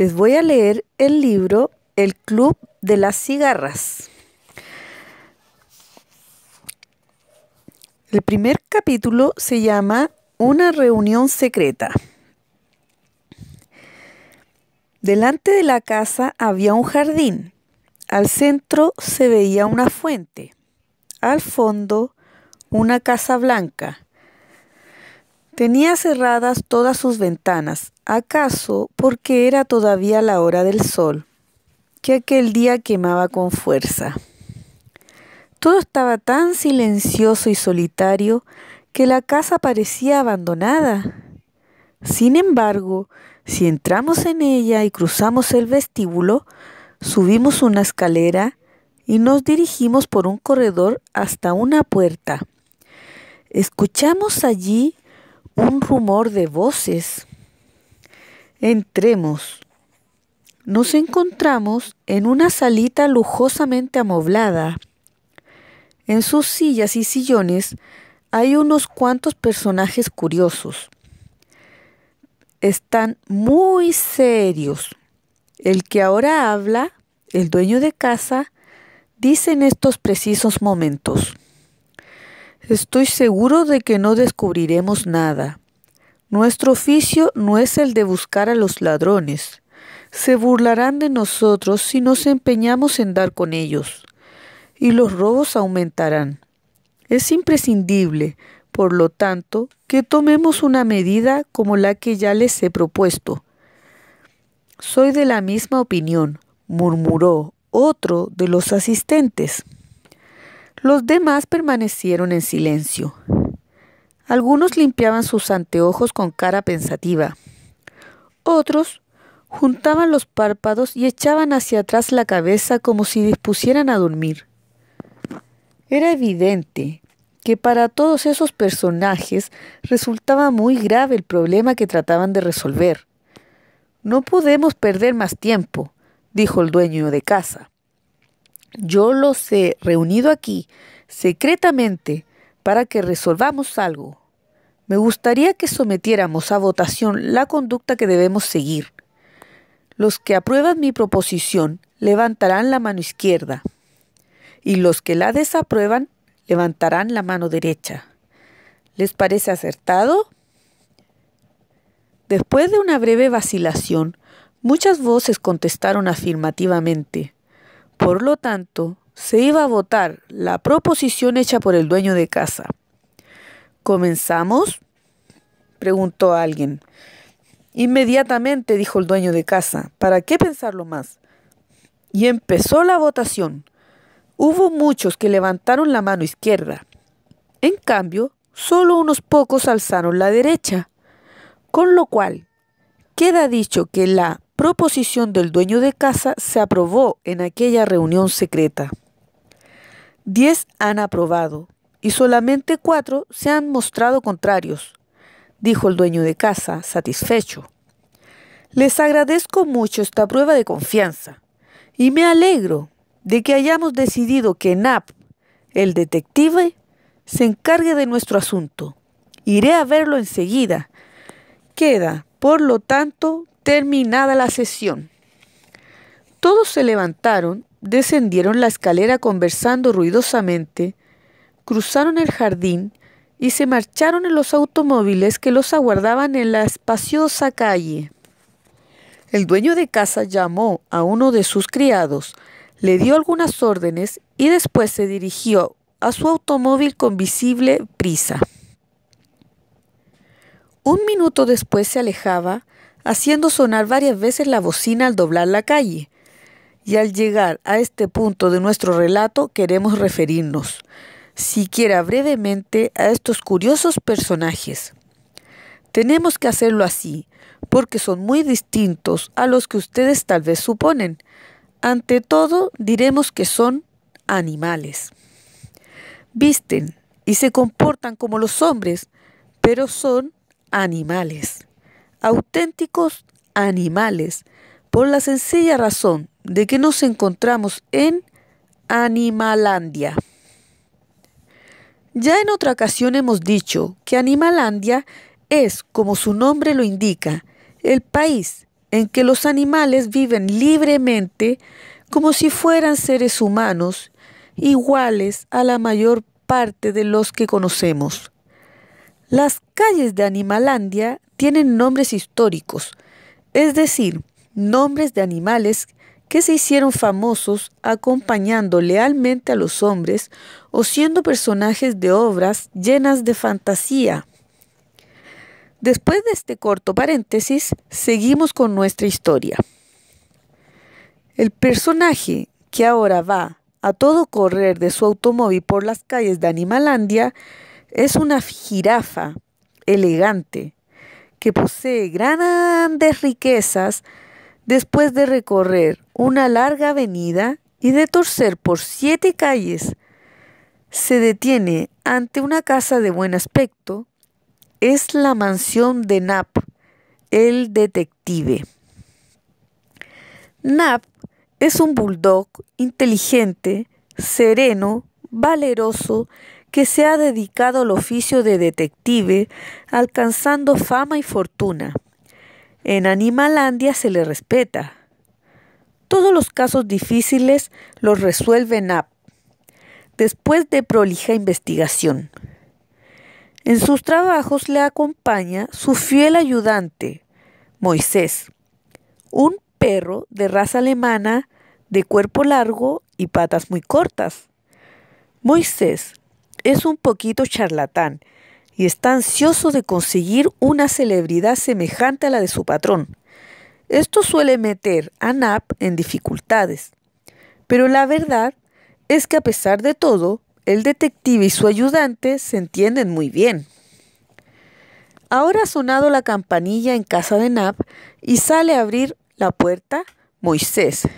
les voy a leer el libro El Club de las Cigarras. El primer capítulo se llama Una reunión secreta. Delante de la casa había un jardín. Al centro se veía una fuente. Al fondo, una casa blanca Tenía cerradas todas sus ventanas, acaso porque era todavía la hora del sol, que aquel día quemaba con fuerza. Todo estaba tan silencioso y solitario que la casa parecía abandonada. Sin embargo, si entramos en ella y cruzamos el vestíbulo, subimos una escalera y nos dirigimos por un corredor hasta una puerta. Escuchamos allí un rumor de voces. Entremos. Nos encontramos en una salita lujosamente amoblada. En sus sillas y sillones hay unos cuantos personajes curiosos. Están muy serios. El que ahora habla, el dueño de casa, dice en estos precisos momentos. Estoy seguro de que no descubriremos nada. Nuestro oficio no es el de buscar a los ladrones. Se burlarán de nosotros si nos empeñamos en dar con ellos. Y los robos aumentarán. Es imprescindible, por lo tanto, que tomemos una medida como la que ya les he propuesto. Soy de la misma opinión, murmuró otro de los asistentes. Los demás permanecieron en silencio. Algunos limpiaban sus anteojos con cara pensativa. Otros juntaban los párpados y echaban hacia atrás la cabeza como si dispusieran a dormir. Era evidente que para todos esos personajes resultaba muy grave el problema que trataban de resolver. No podemos perder más tiempo, dijo el dueño de casa yo los he reunido aquí secretamente para que resolvamos algo. Me gustaría que sometiéramos a votación la conducta que debemos seguir. Los que aprueban mi proposición levantarán la mano izquierda y los que la desaprueban levantarán la mano derecha. ¿Les parece acertado? Después de una breve vacilación, muchas voces contestaron afirmativamente. Por lo tanto, se iba a votar la proposición hecha por el dueño de casa. ¿Comenzamos? preguntó alguien. Inmediatamente, dijo el dueño de casa, ¿para qué pensarlo más? Y empezó la votación. Hubo muchos que levantaron la mano izquierda. En cambio, solo unos pocos alzaron la derecha. Con lo cual, queda dicho que la proposición del dueño de casa se aprobó en aquella reunión secreta. Diez han aprobado y solamente cuatro se han mostrado contrarios, dijo el dueño de casa, satisfecho. Les agradezco mucho esta prueba de confianza y me alegro de que hayamos decidido que Nap, el detective, se encargue de nuestro asunto. Iré a verlo enseguida. Queda, por lo tanto, Terminada la sesión. Todos se levantaron, descendieron la escalera conversando ruidosamente, cruzaron el jardín y se marcharon en los automóviles que los aguardaban en la espaciosa calle. El dueño de casa llamó a uno de sus criados, le dio algunas órdenes y después se dirigió a su automóvil con visible prisa. Un minuto después se alejaba haciendo sonar varias veces la bocina al doblar la calle. Y al llegar a este punto de nuestro relato queremos referirnos, siquiera brevemente, a estos curiosos personajes. Tenemos que hacerlo así, porque son muy distintos a los que ustedes tal vez suponen. Ante todo, diremos que son animales. Visten y se comportan como los hombres, pero son animales auténticos animales, por la sencilla razón de que nos encontramos en Animalandia. Ya en otra ocasión hemos dicho que Animalandia es, como su nombre lo indica, el país en que los animales viven libremente como si fueran seres humanos iguales a la mayor parte de los que conocemos. Las calles de Animalandia tienen nombres históricos, es decir, nombres de animales que se hicieron famosos acompañando lealmente a los hombres o siendo personajes de obras llenas de fantasía. Después de este corto paréntesis, seguimos con nuestra historia. El personaje que ahora va a todo correr de su automóvil por las calles de Animalandia es una jirafa elegante, que posee grandes riquezas, después de recorrer una larga avenida y de torcer por siete calles, se detiene ante una casa de buen aspecto, es la mansión de Nap, el detective. Nap es un bulldog inteligente, sereno, valeroso que se ha dedicado al oficio de detective, alcanzando fama y fortuna. En Animalandia se le respeta. Todos los casos difíciles los resuelve NAP, después de prolija investigación. En sus trabajos le acompaña su fiel ayudante, Moisés, un perro de raza alemana de cuerpo largo y patas muy cortas. Moisés es un poquito charlatán y está ansioso de conseguir una celebridad semejante a la de su patrón. Esto suele meter a Nap en dificultades. Pero la verdad es que a pesar de todo, el detective y su ayudante se entienden muy bien. Ahora ha sonado la campanilla en casa de Nap y sale a abrir la puerta Moisés,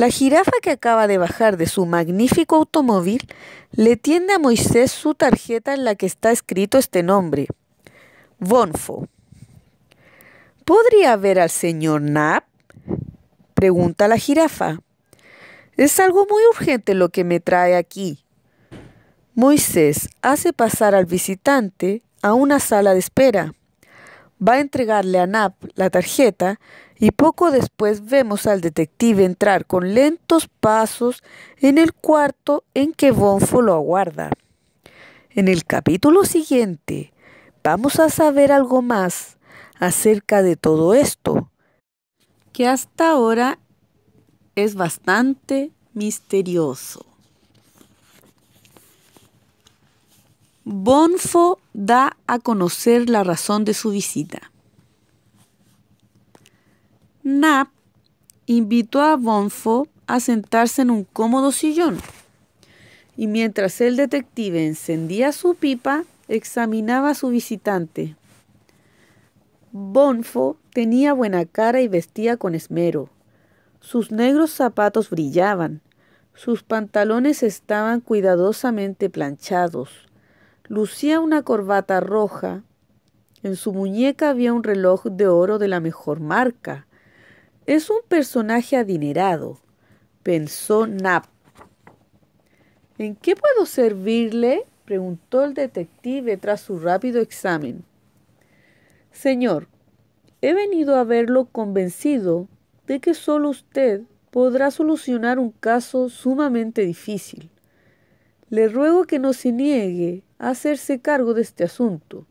la jirafa que acaba de bajar de su magnífico automóvil le tiende a Moisés su tarjeta en la que está escrito este nombre. Bonfo. ¿Podría ver al señor Nap? Pregunta la jirafa. Es algo muy urgente lo que me trae aquí. Moisés hace pasar al visitante a una sala de espera. Va a entregarle a Nap la tarjeta y poco después vemos al detective entrar con lentos pasos en el cuarto en que Bonfo lo aguarda. En el capítulo siguiente vamos a saber algo más acerca de todo esto, que hasta ahora es bastante misterioso. Bonfo da a conocer la razón de su visita. Nap invitó a Bonfo a sentarse en un cómodo sillón y mientras el detective encendía su pipa, examinaba a su visitante. Bonfo tenía buena cara y vestía con esmero. Sus negros zapatos brillaban, sus pantalones estaban cuidadosamente planchados, lucía una corbata roja, en su muñeca había un reloj de oro de la mejor marca, es un personaje adinerado, pensó Nap. ¿En qué puedo servirle? preguntó el detective tras su rápido examen. Señor, he venido a verlo convencido de que solo usted podrá solucionar un caso sumamente difícil. Le ruego que no se niegue a hacerse cargo de este asunto.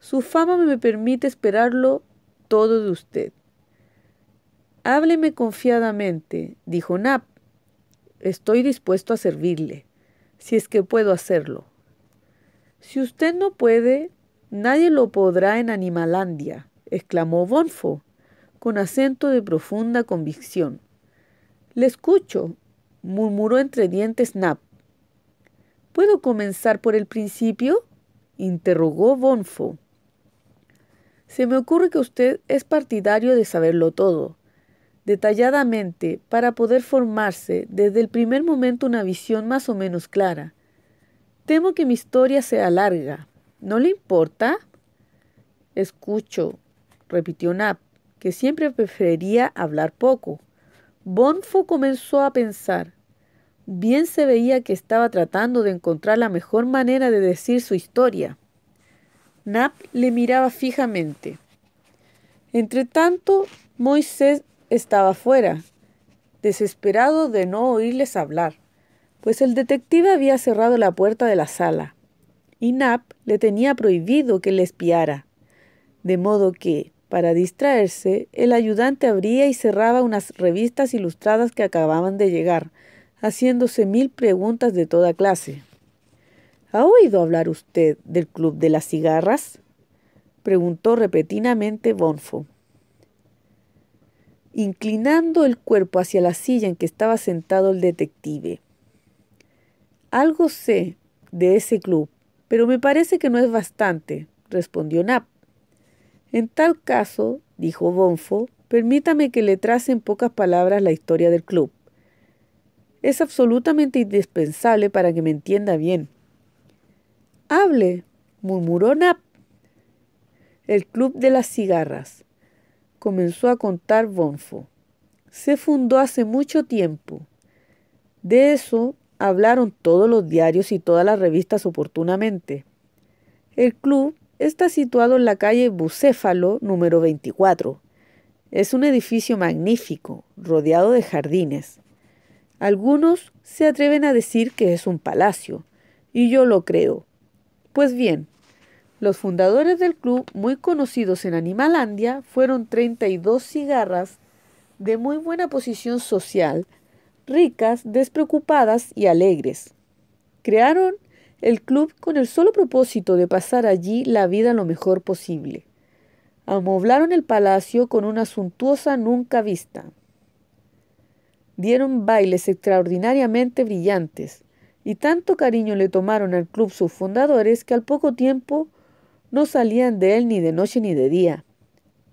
Su fama me permite esperarlo todo de usted. Hábleme confiadamente, dijo Nap. Estoy dispuesto a servirle, si es que puedo hacerlo. Si usted no puede, nadie lo podrá en Animalandia, exclamó Bonfo, con acento de profunda convicción. Le escucho, murmuró entre dientes Nap. ¿Puedo comenzar por el principio? interrogó Bonfo. Se me ocurre que usted es partidario de saberlo todo, detalladamente para poder formarse desde el primer momento una visión más o menos clara. Temo que mi historia sea larga. ¿No le importa? Escucho, repitió Nap, que siempre prefería hablar poco. Bonfo comenzó a pensar. Bien se veía que estaba tratando de encontrar la mejor manera de decir su historia. Nap le miraba fijamente. Entretanto, Moisés estaba fuera, desesperado de no oírles hablar, pues el detective había cerrado la puerta de la sala y Nap le tenía prohibido que le espiara, de modo que, para distraerse, el ayudante abría y cerraba unas revistas ilustradas que acababan de llegar, haciéndose mil preguntas de toda clase. ¿Ha oído hablar usted del Club de las Cigarras? preguntó repetidamente Bonfo inclinando el cuerpo hacia la silla en que estaba sentado el detective. Algo sé de ese club, pero me parece que no es bastante, respondió Nap. En tal caso, dijo Bonfo, permítame que le trace en pocas palabras la historia del club. Es absolutamente indispensable para que me entienda bien. Hable, murmuró Nap. El club de las cigarras comenzó a contar Bonfo. Se fundó hace mucho tiempo. De eso hablaron todos los diarios y todas las revistas oportunamente. El club está situado en la calle Bucéfalo número 24. Es un edificio magnífico, rodeado de jardines. Algunos se atreven a decir que es un palacio, y yo lo creo. Pues bien, los fundadores del club, muy conocidos en Animalandia, fueron 32 cigarras de muy buena posición social, ricas, despreocupadas y alegres. Crearon el club con el solo propósito de pasar allí la vida lo mejor posible. Amoblaron el palacio con una suntuosa nunca vista. Dieron bailes extraordinariamente brillantes, y tanto cariño le tomaron al club sus fundadores que al poco tiempo no salían de él ni de noche ni de día.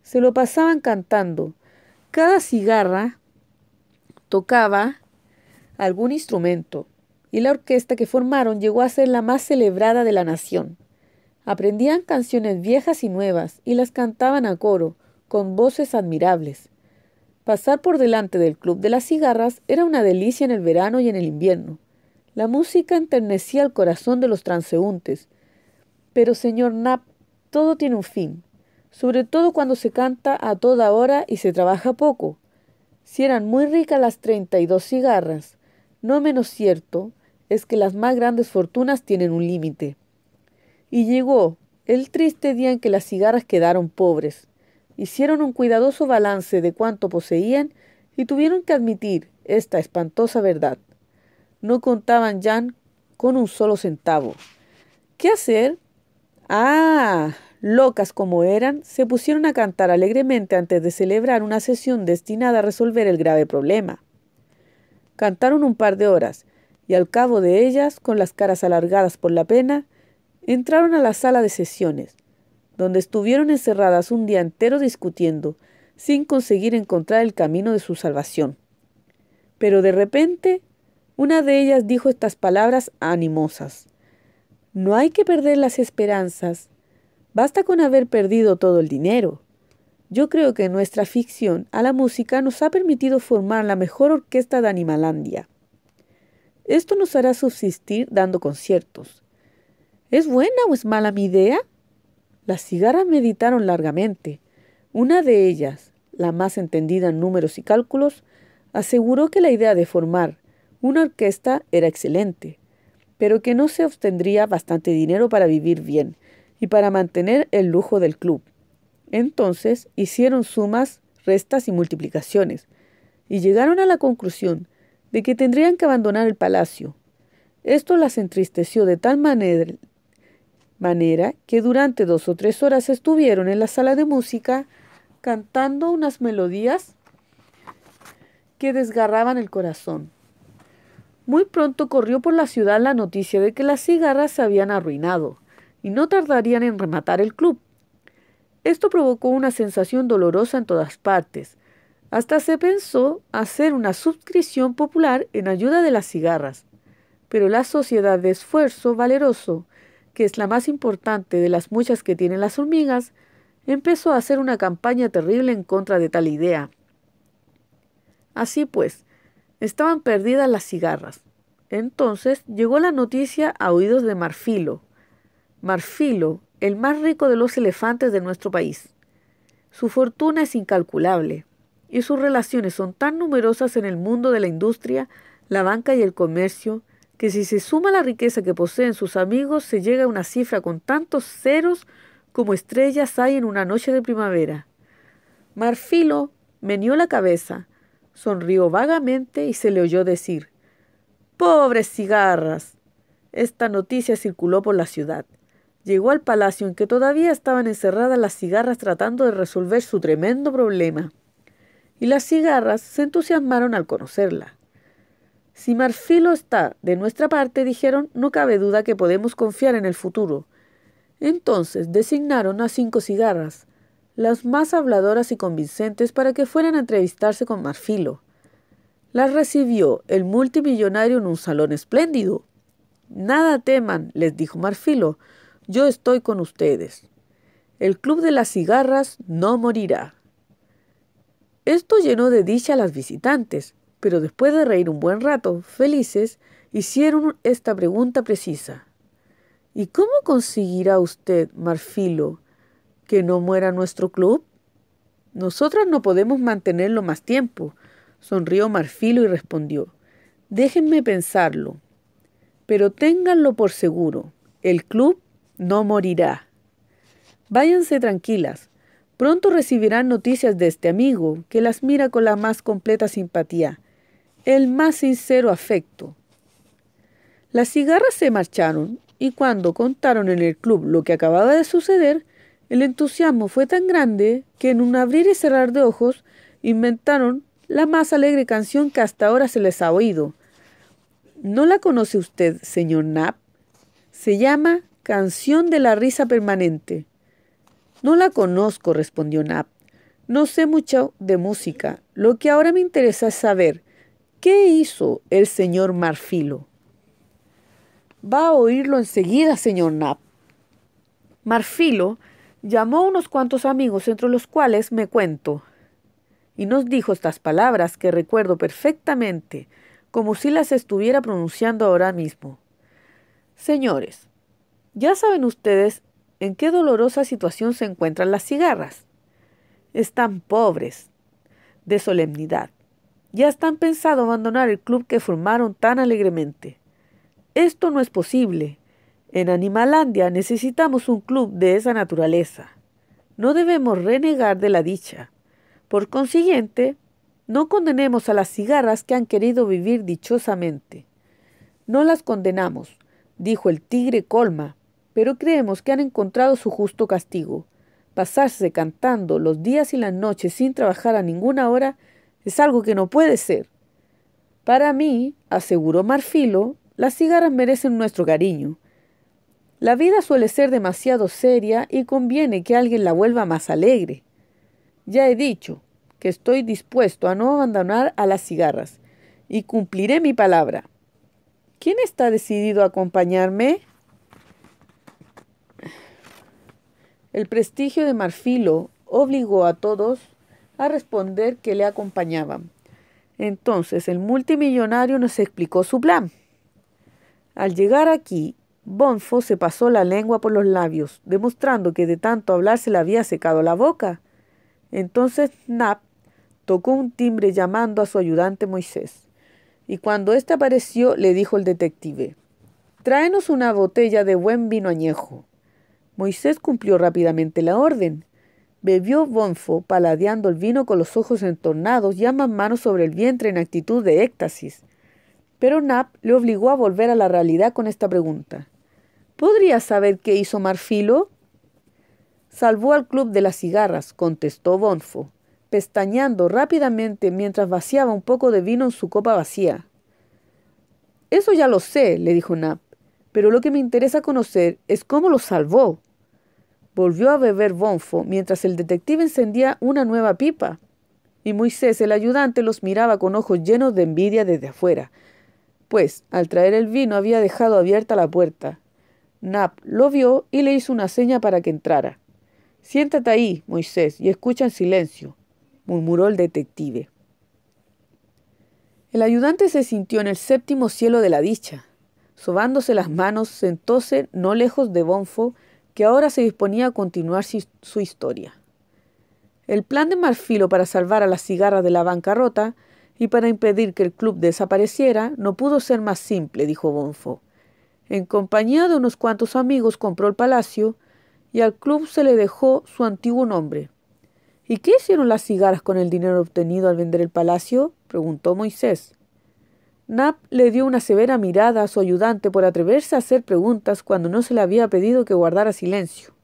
Se lo pasaban cantando. Cada cigarra tocaba algún instrumento y la orquesta que formaron llegó a ser la más celebrada de la nación. Aprendían canciones viejas y nuevas y las cantaban a coro, con voces admirables. Pasar por delante del Club de las Cigarras era una delicia en el verano y en el invierno. La música enternecía el corazón de los transeúntes pero, señor Knapp, todo tiene un fin, sobre todo cuando se canta a toda hora y se trabaja poco. Si eran muy ricas las treinta y dos cigarras, no menos cierto es que las más grandes fortunas tienen un límite. Y llegó el triste día en que las cigarras quedaron pobres. Hicieron un cuidadoso balance de cuánto poseían y tuvieron que admitir esta espantosa verdad. No contaban ya con un solo centavo. ¿Qué hacer? Ah, locas como eran, se pusieron a cantar alegremente antes de celebrar una sesión destinada a resolver el grave problema. Cantaron un par de horas, y al cabo de ellas, con las caras alargadas por la pena, entraron a la sala de sesiones, donde estuvieron encerradas un día entero discutiendo, sin conseguir encontrar el camino de su salvación. Pero de repente, una de ellas dijo estas palabras animosas. No hay que perder las esperanzas. Basta con haber perdido todo el dinero. Yo creo que nuestra ficción a la música nos ha permitido formar la mejor orquesta de Animalandia. Esto nos hará subsistir dando conciertos. ¿Es buena o es mala mi idea? Las cigarras meditaron largamente. Una de ellas, la más entendida en números y cálculos, aseguró que la idea de formar una orquesta era excelente pero que no se obtendría bastante dinero para vivir bien y para mantener el lujo del club. Entonces hicieron sumas, restas y multiplicaciones, y llegaron a la conclusión de que tendrían que abandonar el palacio. Esto las entristeció de tal manera, manera que durante dos o tres horas estuvieron en la sala de música cantando unas melodías que desgarraban el corazón. Muy pronto corrió por la ciudad la noticia de que las cigarras se habían arruinado y no tardarían en rematar el club. Esto provocó una sensación dolorosa en todas partes. Hasta se pensó hacer una suscripción popular en ayuda de las cigarras. Pero la sociedad de esfuerzo valeroso, que es la más importante de las muchas que tienen las hormigas, empezó a hacer una campaña terrible en contra de tal idea. Así pues, Estaban perdidas las cigarras. Entonces llegó la noticia a oídos de Marfilo. Marfilo, el más rico de los elefantes de nuestro país. Su fortuna es incalculable y sus relaciones son tan numerosas en el mundo de la industria, la banca y el comercio, que si se suma la riqueza que poseen sus amigos se llega a una cifra con tantos ceros como estrellas hay en una noche de primavera. Marfilo meneó la cabeza, sonrió vagamente y se le oyó decir, Pobres cigarras. Esta noticia circuló por la ciudad. Llegó al palacio en que todavía estaban encerradas las cigarras tratando de resolver su tremendo problema. Y las cigarras se entusiasmaron al conocerla. Si Marfilo está de nuestra parte, dijeron, no cabe duda que podemos confiar en el futuro. Entonces designaron a cinco cigarras, las más habladoras y convincentes para que fueran a entrevistarse con Marfilo. Las recibió el multimillonario en un salón espléndido. Nada teman, les dijo Marfilo, yo estoy con ustedes. El Club de las Cigarras no morirá. Esto llenó de dicha a las visitantes, pero después de reír un buen rato, felices, hicieron esta pregunta precisa. ¿Y cómo conseguirá usted, Marfilo, que no muera nuestro club? Nosotras no podemos mantenerlo más tiempo, sonrió Marfilo y respondió. Déjenme pensarlo. Pero ténganlo por seguro, el club no morirá. Váyanse tranquilas, pronto recibirán noticias de este amigo, que las mira con la más completa simpatía, el más sincero afecto. Las cigarras se marcharon y cuando contaron en el club lo que acababa de suceder, el entusiasmo fue tan grande que en un abrir y cerrar de ojos inventaron la más alegre canción que hasta ahora se les ha oído. ¿No la conoce usted, señor Knapp? Se llama Canción de la Risa Permanente. No la conozco, respondió Knapp. No sé mucho de música. Lo que ahora me interesa es saber qué hizo el señor Marfilo. Va a oírlo enseguida, señor Knapp. Marfilo Llamó a unos cuantos amigos, entre los cuales me cuento, y nos dijo estas palabras que recuerdo perfectamente, como si las estuviera pronunciando ahora mismo. Señores, ya saben ustedes en qué dolorosa situación se encuentran las cigarras. Están pobres de solemnidad. Ya están pensado abandonar el club que formaron tan alegremente. Esto no es posible. En Animalandia necesitamos un club de esa naturaleza. No debemos renegar de la dicha. Por consiguiente, no condenemos a las cigarras que han querido vivir dichosamente. No las condenamos, dijo el tigre Colma, pero creemos que han encontrado su justo castigo. Pasarse cantando los días y las noches sin trabajar a ninguna hora es algo que no puede ser. Para mí, aseguró Marfilo, las cigarras merecen nuestro cariño. La vida suele ser demasiado seria y conviene que alguien la vuelva más alegre. Ya he dicho que estoy dispuesto a no abandonar a las cigarras y cumpliré mi palabra. ¿Quién está decidido a acompañarme? El prestigio de Marfilo obligó a todos a responder que le acompañaban. Entonces el multimillonario nos explicó su plan. Al llegar aquí, Bonfo se pasó la lengua por los labios, demostrando que de tanto hablar se le había secado la boca. Entonces Nap tocó un timbre llamando a su ayudante Moisés. Y cuando éste apareció, le dijo el detective, Tráenos una botella de buen vino añejo. Moisés cumplió rápidamente la orden. Bebió Bonfo, paladeando el vino con los ojos entornados y ambas manos sobre el vientre en actitud de éxtasis. Pero Nap le obligó a volver a la realidad con esta pregunta. Podría saber qué hizo Marfilo? Salvó al club de las cigarras, contestó Bonfo, pestañando rápidamente mientras vaciaba un poco de vino en su copa vacía. Eso ya lo sé, le dijo Nap, pero lo que me interesa conocer es cómo lo salvó. Volvió a beber Bonfo mientras el detective encendía una nueva pipa. Y Moisés, el ayudante, los miraba con ojos llenos de envidia desde afuera, pues al traer el vino había dejado abierta la puerta. Nap lo vio y le hizo una seña para que entrara. Siéntate ahí, Moisés, y escucha en silencio, murmuró el detective. El ayudante se sintió en el séptimo cielo de la dicha. Sobándose las manos, sentóse no lejos de Bonfo, que ahora se disponía a continuar su historia. El plan de Marfilo para salvar a las cigarras de la bancarrota y para impedir que el club desapareciera no pudo ser más simple, dijo Bonfo. En compañía de unos cuantos amigos compró el palacio y al club se le dejó su antiguo nombre. ¿Y qué hicieron las cigarras con el dinero obtenido al vender el palacio? preguntó Moisés. Nap le dio una severa mirada a su ayudante por atreverse a hacer preguntas cuando no se le había pedido que guardara silencio.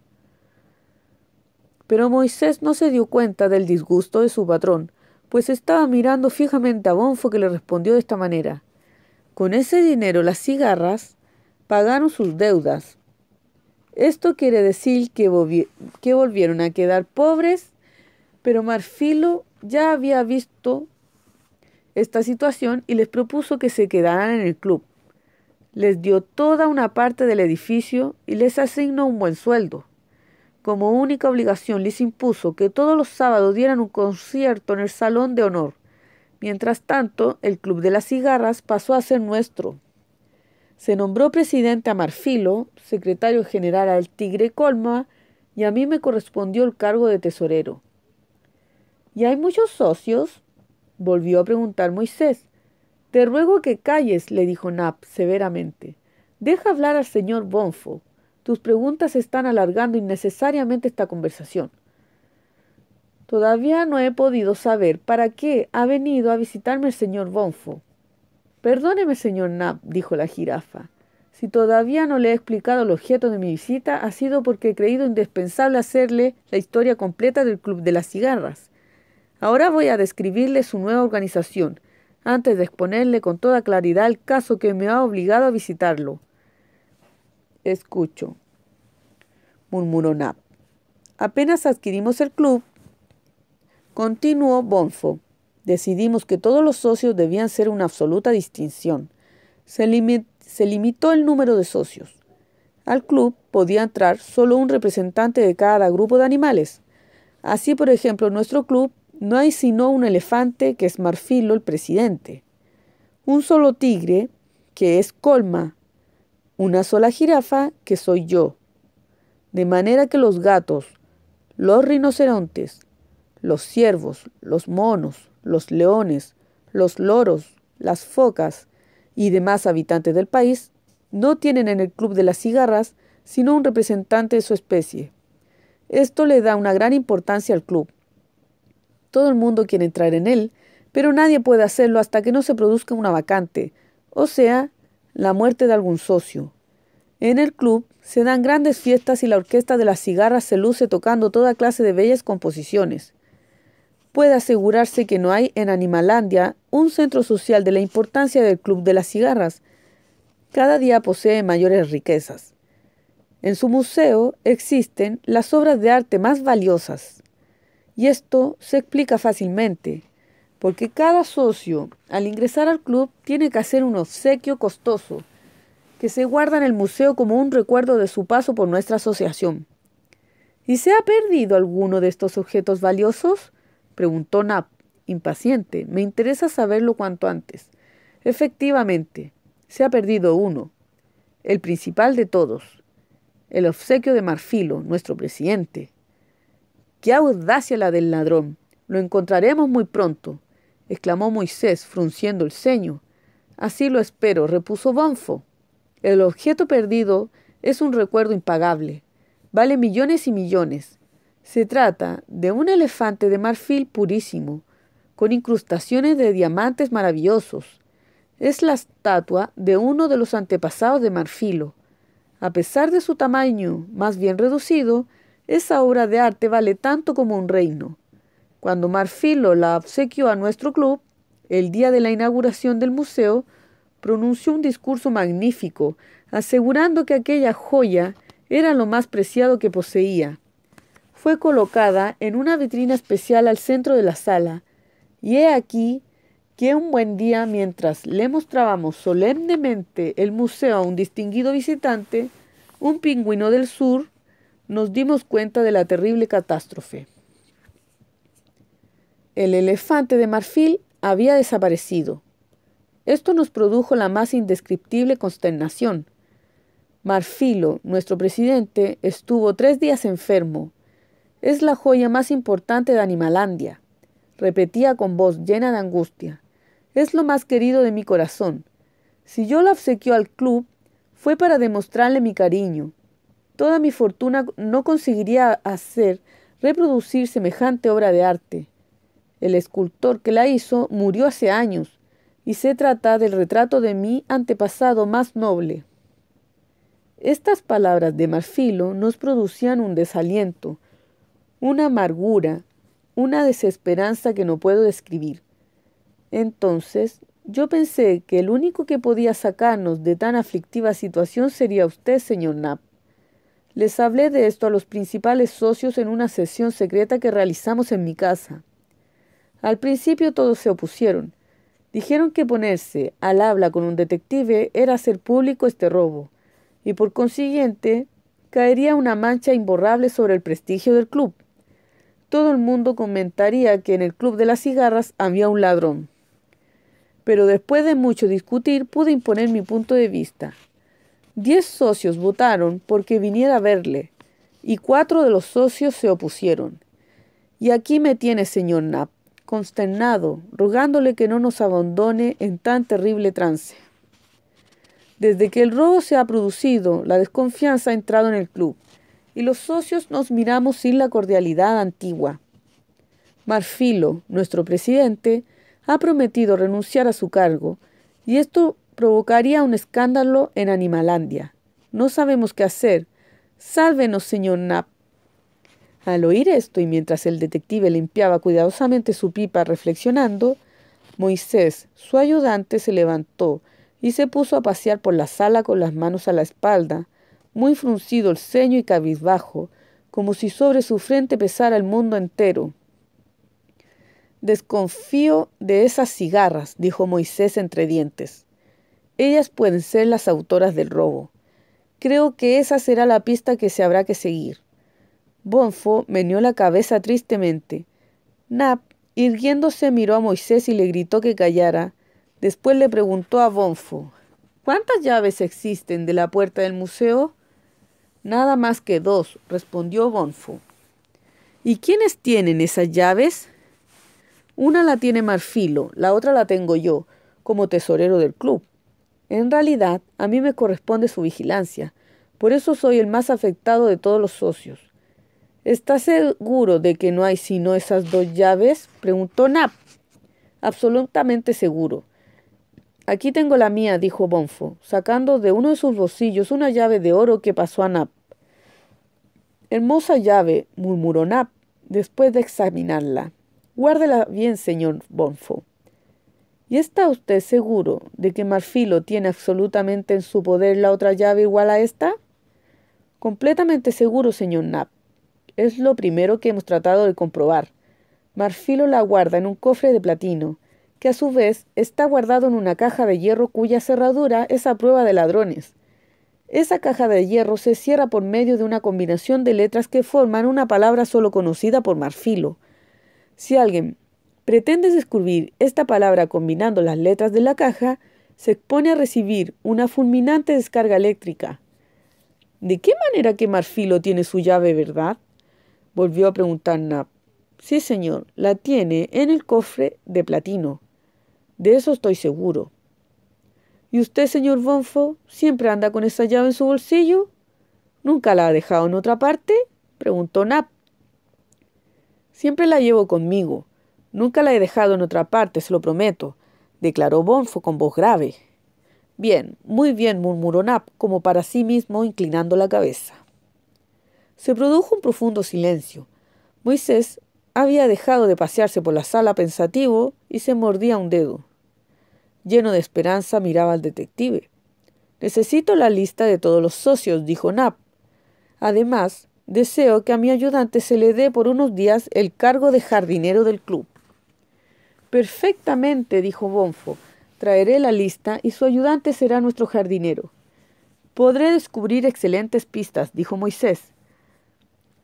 Pero Moisés no se dio cuenta del disgusto de su patrón, pues estaba mirando fijamente a Bonfo que le respondió de esta manera. Con ese dinero las cigarras pagaron sus deudas. Esto quiere decir que, volvieron a quedar pobres, pero Marfilo ya había visto esta situación y les propuso que se quedaran en el club. Les dio toda una parte del edificio y les asignó un buen sueldo. Como única obligación les impuso que todos los sábados dieran un concierto en el Salón de Honor. Mientras tanto, el Club de las Cigarras pasó a ser nuestro. Se nombró presidente a Marfilo, secretario general al Tigre Colma y a mí me correspondió el cargo de tesorero. ¿Y hay muchos socios? volvió a preguntar Moisés. Te ruego que calles, le dijo Nap severamente. Deja hablar al señor Bonfo. Tus preguntas están alargando innecesariamente esta conversación. Todavía no he podido saber para qué ha venido a visitarme el señor Bonfo. Perdóneme, señor Knapp, dijo la jirafa. Si todavía no le he explicado el objeto de mi visita, ha sido porque he creído indispensable hacerle la historia completa del Club de las Cigarras. Ahora voy a describirle su nueva organización, antes de exponerle con toda claridad el caso que me ha obligado a visitarlo. Escucho, murmuró Knapp. Apenas adquirimos el club, continuó Bonfo decidimos que todos los socios debían ser una absoluta distinción. Se, limitó el número de socios. Al club podía entrar solo un representante de cada grupo de animales. Así, por ejemplo, en nuestro club no hay sino un elefante que es Marfilo, el presidente, un solo tigre, que es Colma, una sola jirafa, que soy yo. De manera que los gatos, los rinocerontes, los ciervos, los monos, los leones, los loros, las focas y demás habitantes del país, no tienen en el Club de las Cigarras sino un representante de su especie. Esto le da una gran importancia al club. Todo el mundo quiere entrar en él, pero nadie puede hacerlo hasta que no se produzca una vacante, o sea, la muerte de algún socio. En el club se dan grandes fiestas y la orquesta de las cigarras se luce tocando toda clase de bellas composiciones puede asegurarse que no hay en Animalandia un centro social de la importancia del Club de las Cigarras. Cada día posee mayores riquezas. En su museo existen las obras de arte más valiosas. Y esto se explica fácilmente, porque cada socio al ingresar al club tiene que hacer un obsequio costoso, que se guarda en el museo como un recuerdo de su paso por nuestra asociación. ¿Y se ha perdido alguno de estos objetos valiosos? preguntó Nap, impaciente. Me interesa saberlo cuanto antes. Efectivamente, se ha perdido uno, el principal de todos, el obsequio de Marfilo, nuestro presidente. ¡Qué audacia la del ladrón! Lo encontraremos muy pronto, exclamó Moisés, frunciendo el ceño. Así lo espero, repuso Bonfo. El objeto perdido es un recuerdo impagable. Vale millones y millones. Se trata de un elefante de marfil purísimo, con incrustaciones de diamantes maravillosos. Es la estatua de uno de los antepasados de Marfilo. A pesar de su tamaño más bien reducido, esa obra de arte vale tanto como un reino. Cuando Marfilo la obsequió a nuestro club, el día de la inauguración del museo, pronunció un discurso magnífico, asegurando que aquella joya era lo más preciado que poseía fue colocada en una vitrina especial al centro de la sala, y he aquí que un buen día, mientras le mostrábamos solemnemente el museo a un distinguido visitante, un pingüino del sur, nos dimos cuenta de la terrible catástrofe. El elefante de marfil había desaparecido. Esto nos produjo la más indescriptible consternación. Marfilo, nuestro presidente, estuvo tres días enfermo, es la joya más importante de Animalandia, repetía con voz llena de angustia. Es lo más querido de mi corazón. Si yo la obsequió al club, fue para demostrarle mi cariño. Toda mi fortuna no conseguiría hacer reproducir semejante obra de arte. El escultor que la hizo murió hace años, y se trata del retrato de mi antepasado más noble. Estas palabras de Marfilo nos producían un desaliento, una amargura, una desesperanza que no puedo describir. Entonces, yo pensé que el único que podía sacarnos de tan aflictiva situación sería usted, señor Knapp. Les hablé de esto a los principales socios en una sesión secreta que realizamos en mi casa. Al principio todos se opusieron. Dijeron que ponerse al habla con un detective era hacer público este robo, y por consiguiente caería una mancha imborrable sobre el prestigio del club todo el mundo comentaría que en el Club de las Cigarras había un ladrón. Pero después de mucho discutir pude imponer mi punto de vista. Diez socios votaron porque viniera a verle y cuatro de los socios se opusieron. Y aquí me tiene, señor Knapp, consternado, rogándole que no nos abandone en tan terrible trance. Desde que el robo se ha producido, la desconfianza ha entrado en el club y los socios nos miramos sin la cordialidad antigua. Marfilo, nuestro presidente, ha prometido renunciar a su cargo y esto provocaría un escándalo en Animalandia. No sabemos qué hacer. Sálvenos, señor Nap. Al oír esto y mientras el detective limpiaba cuidadosamente su pipa reflexionando, Moisés, su ayudante, se levantó y se puso a pasear por la sala con las manos a la espalda, muy fruncido el ceño y cabizbajo, como si sobre su frente pesara el mundo entero. Desconfío de esas cigarras, dijo Moisés entre dientes. Ellas pueden ser las autoras del robo. Creo que esa será la pista que se habrá que seguir. Bonfo meneó la cabeza tristemente. Nap, irguiéndose, miró a Moisés y le gritó que callara. Después le preguntó a Bonfo, ¿Cuántas llaves existen de la puerta del museo? Nada más que dos, respondió Bonfo. ¿Y quiénes tienen esas llaves? Una la tiene Marfilo, la otra la tengo yo, como tesorero del club. En realidad, a mí me corresponde su vigilancia, por eso soy el más afectado de todos los socios. ¿Estás seguro de que no hay sino esas dos llaves? preguntó Nap. Absolutamente seguro. Aquí tengo la mía, dijo Bonfo, sacando de uno de sus bolsillos una llave de oro que pasó a Nap. Hermosa llave, murmuró Nap, después de examinarla. Guárdela bien, señor Bonfo. ¿Y está usted seguro de que Marfilo tiene absolutamente en su poder la otra llave igual a esta? Completamente seguro, señor Nap. Es lo primero que hemos tratado de comprobar. Marfilo la guarda en un cofre de platino que a su vez está guardado en una caja de hierro cuya cerradura es a prueba de ladrones. Esa caja de hierro se cierra por medio de una combinación de letras que forman una palabra solo conocida por Marfilo. Si alguien pretende descubrir esta palabra combinando las letras de la caja, se expone a recibir una fulminante descarga eléctrica. ¿De qué manera que Marfilo tiene su llave, verdad? volvió a preguntar Nap. Sí, señor, la tiene en el cofre de platino. De eso estoy seguro. ¿Y usted, señor Bonfo, siempre anda con esa llave en su bolsillo? ¿Nunca la ha dejado en otra parte? preguntó Nap. Siempre la llevo conmigo. Nunca la he dejado en otra parte, se lo prometo, declaró Bonfo con voz grave. Bien, muy bien, murmuró Nap, como para sí mismo inclinando la cabeza. Se produjo un profundo silencio. Moisés había dejado de pasearse por la sala pensativo y se mordía un dedo. Lleno de esperanza miraba al detective. Necesito la lista de todos los socios, dijo nap Además, deseo que a mi ayudante se le dé por unos días el cargo de jardinero del club. Perfectamente, dijo Bonfo. Traeré la lista y su ayudante será nuestro jardinero. Podré descubrir excelentes pistas, dijo Moisés.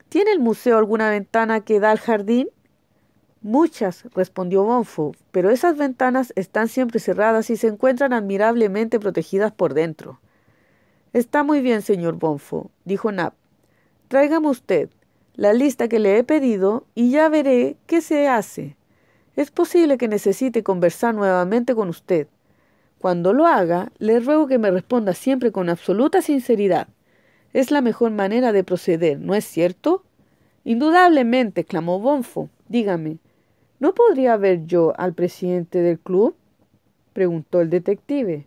¿Tiene el museo alguna ventana que da al jardín? Muchas, respondió Bonfo, pero esas ventanas están siempre cerradas y se encuentran admirablemente protegidas por dentro. Está muy bien, señor Bonfo», dijo Nap. Tráigame usted la lista que le he pedido y ya veré qué se hace. Es posible que necesite conversar nuevamente con usted. Cuando lo haga, le ruego que me responda siempre con absoluta sinceridad. Es la mejor manera de proceder, ¿no es cierto? Indudablemente, exclamó Bonfo. Dígame, ¿No podría ver yo al presidente del club? preguntó el detective.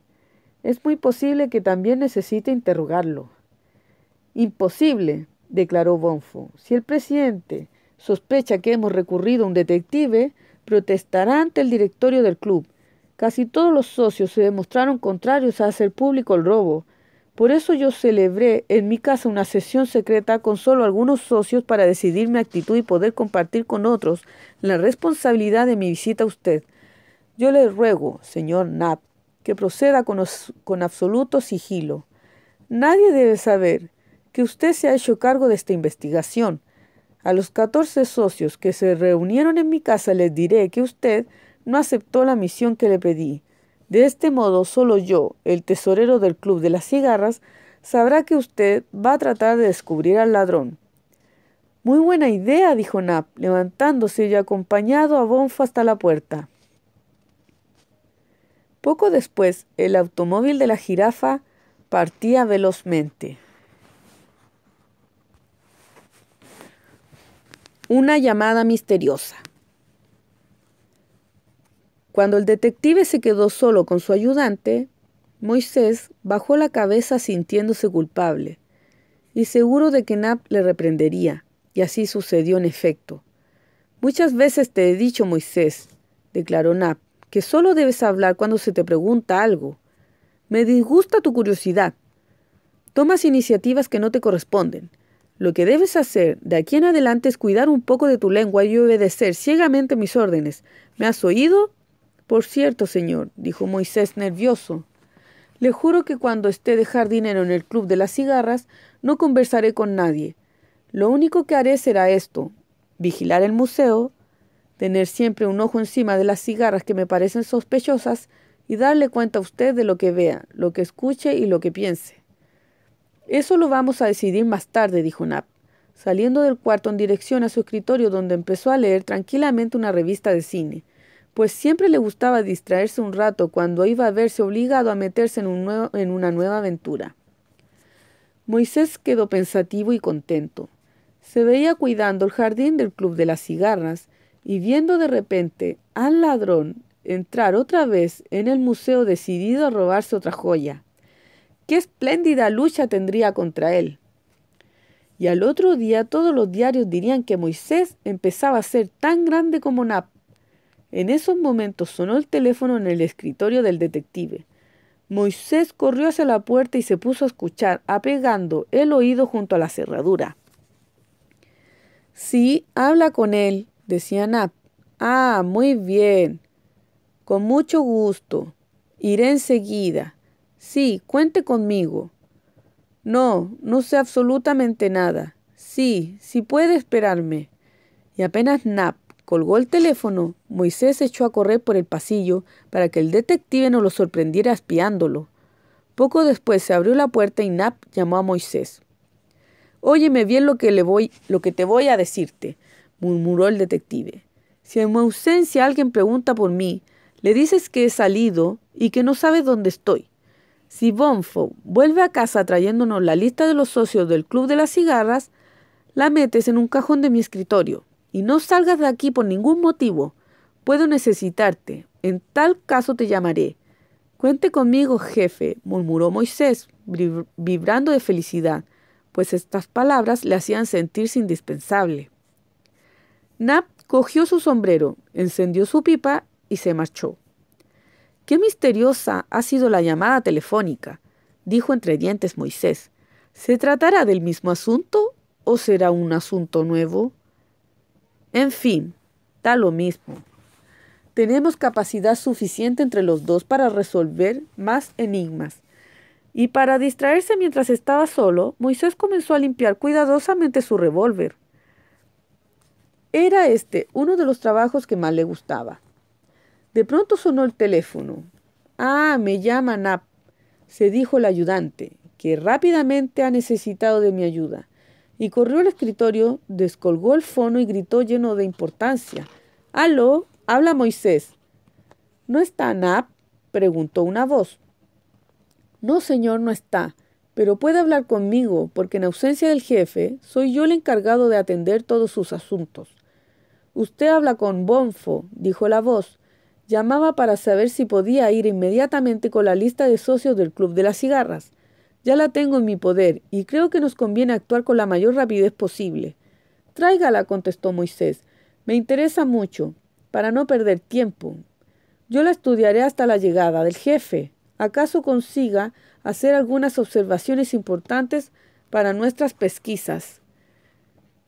Es muy posible que también necesite interrogarlo. Imposible, declaró Bonfo. Si el presidente sospecha que hemos recurrido a un detective, protestará ante el directorio del club. Casi todos los socios se demostraron contrarios a hacer público el robo, por eso yo celebré en mi casa una sesión secreta con solo algunos socios para decidir mi actitud y poder compartir con otros la responsabilidad de mi visita a usted. Yo le ruego, señor Knapp, que proceda con, con absoluto sigilo. Nadie debe saber que usted se ha hecho cargo de esta investigación. A los 14 socios que se reunieron en mi casa les diré que usted no aceptó la misión que le pedí. De este modo, solo yo, el tesorero del Club de las Cigarras, sabrá que usted va a tratar de descubrir al ladrón. Muy buena idea, dijo Nap, levantándose y acompañado a Bonfa hasta la puerta. Poco después, el automóvil de la jirafa partía velozmente. Una llamada misteriosa. Cuando el detective se quedó solo con su ayudante, Moisés bajó la cabeza sintiéndose culpable y seguro de que Nap le reprendería, y así sucedió en efecto. Muchas veces te he dicho, Moisés, declaró Nap, que solo debes hablar cuando se te pregunta algo. Me disgusta tu curiosidad. Tomas iniciativas que no te corresponden. Lo que debes hacer de aquí en adelante es cuidar un poco de tu lengua y obedecer ciegamente mis órdenes. ¿Me has oído? Por cierto, señor, dijo Moisés nervioso, le juro que cuando esté dejar dinero en el Club de las Cigarras, no conversaré con nadie. Lo único que haré será esto, vigilar el museo, tener siempre un ojo encima de las cigarras que me parecen sospechosas y darle cuenta a usted de lo que vea, lo que escuche y lo que piense. Eso lo vamos a decidir más tarde, dijo Nap, saliendo del cuarto en dirección a su escritorio donde empezó a leer tranquilamente una revista de cine pues siempre le gustaba distraerse un rato cuando iba a verse obligado a meterse en, un nuevo, en una nueva aventura. Moisés quedó pensativo y contento. Se veía cuidando el jardín del Club de las Cigarras y viendo de repente al ladrón entrar otra vez en el museo decidido a robarse otra joya. ¡Qué espléndida lucha tendría contra él! Y al otro día todos los diarios dirían que Moisés empezaba a ser tan grande como Nap, en esos momentos sonó el teléfono en el escritorio del detective. Moisés corrió hacia la puerta y se puso a escuchar, apegando el oído junto a la cerradura. Sí, habla con él, decía Nap. Ah, muy bien. Con mucho gusto. Iré enseguida. Sí, cuente conmigo. No, no sé absolutamente nada. Sí, si sí puede esperarme. Y apenas Nap Colgó el teléfono, Moisés echó a correr por el pasillo para que el detective no lo sorprendiera espiándolo. Poco después se abrió la puerta y Nap llamó a Moisés. Óyeme bien lo que, le voy, lo que te voy a decirte, murmuró el detective. Si en mi ausencia alguien pregunta por mí, le dices que he salido y que no sabe dónde estoy. Si Bonfo vuelve a casa trayéndonos la lista de los socios del Club de las Cigarras, la metes en un cajón de mi escritorio y no salgas de aquí por ningún motivo. Puedo necesitarte. En tal caso te llamaré. Cuente conmigo, jefe, murmuró Moisés, vibrando de felicidad, pues estas palabras le hacían sentirse indispensable. Nap cogió su sombrero, encendió su pipa y se marchó. Qué misteriosa ha sido la llamada telefónica, dijo entre dientes Moisés. ¿Se tratará del mismo asunto o será un asunto nuevo? En fin, da lo mismo. Tenemos capacidad suficiente entre los dos para resolver más enigmas. Y para distraerse mientras estaba solo, Moisés comenzó a limpiar cuidadosamente su revólver. Era este uno de los trabajos que más le gustaba. De pronto sonó el teléfono. Ah, me llama Nap, se dijo el ayudante, que rápidamente ha necesitado de mi ayuda y corrió al escritorio, descolgó el fono y gritó lleno de importancia. Aló, habla Moisés. ¿No está Nap", preguntó una voz. No, señor, no está, pero puede hablar conmigo, porque en ausencia del jefe soy yo el encargado de atender todos sus asuntos. Usted habla con Bonfo, dijo la voz. Llamaba para saber si podía ir inmediatamente con la lista de socios del Club de las Cigarras. Ya la tengo en mi poder y creo que nos conviene actuar con la mayor rapidez posible. Tráigala, contestó Moisés. Me interesa mucho, para no perder tiempo. Yo la estudiaré hasta la llegada del jefe. ¿Acaso consiga hacer algunas observaciones importantes para nuestras pesquisas?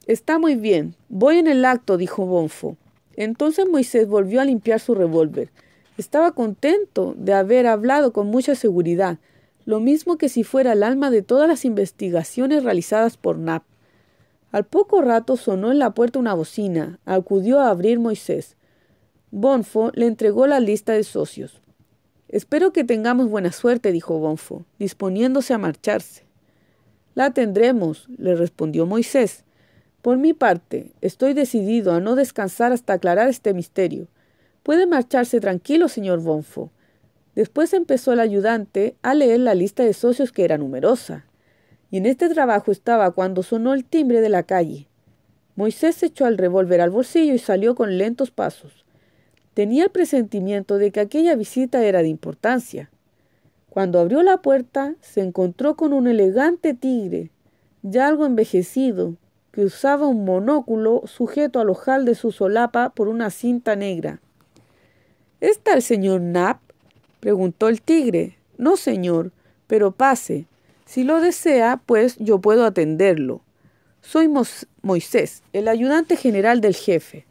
Está muy bien. Voy en el acto, dijo Bonfo. Entonces Moisés volvió a limpiar su revólver. Estaba contento de haber hablado con mucha seguridad lo mismo que si fuera el alma de todas las investigaciones realizadas por Nap. Al poco rato sonó en la puerta una bocina. Acudió a abrir Moisés. Bonfo le entregó la lista de socios. Espero que tengamos buena suerte, dijo Bonfo, disponiéndose a marcharse. La tendremos, le respondió Moisés. Por mi parte, estoy decidido a no descansar hasta aclarar este misterio. Puede marcharse tranquilo, señor Bonfo. Después empezó el ayudante a leer la lista de socios que era numerosa, y en este trabajo estaba cuando sonó el timbre de la calle. Moisés echó el revólver al bolsillo y salió con lentos pasos. Tenía el presentimiento de que aquella visita era de importancia. Cuando abrió la puerta, se encontró con un elegante tigre, ya algo envejecido, que usaba un monóculo sujeto al ojal de su solapa por una cinta negra. ¿Está el señor Knapp? preguntó el tigre. No, señor, pero pase. Si lo desea, pues yo puedo atenderlo. Soy Moisés, el ayudante general del jefe.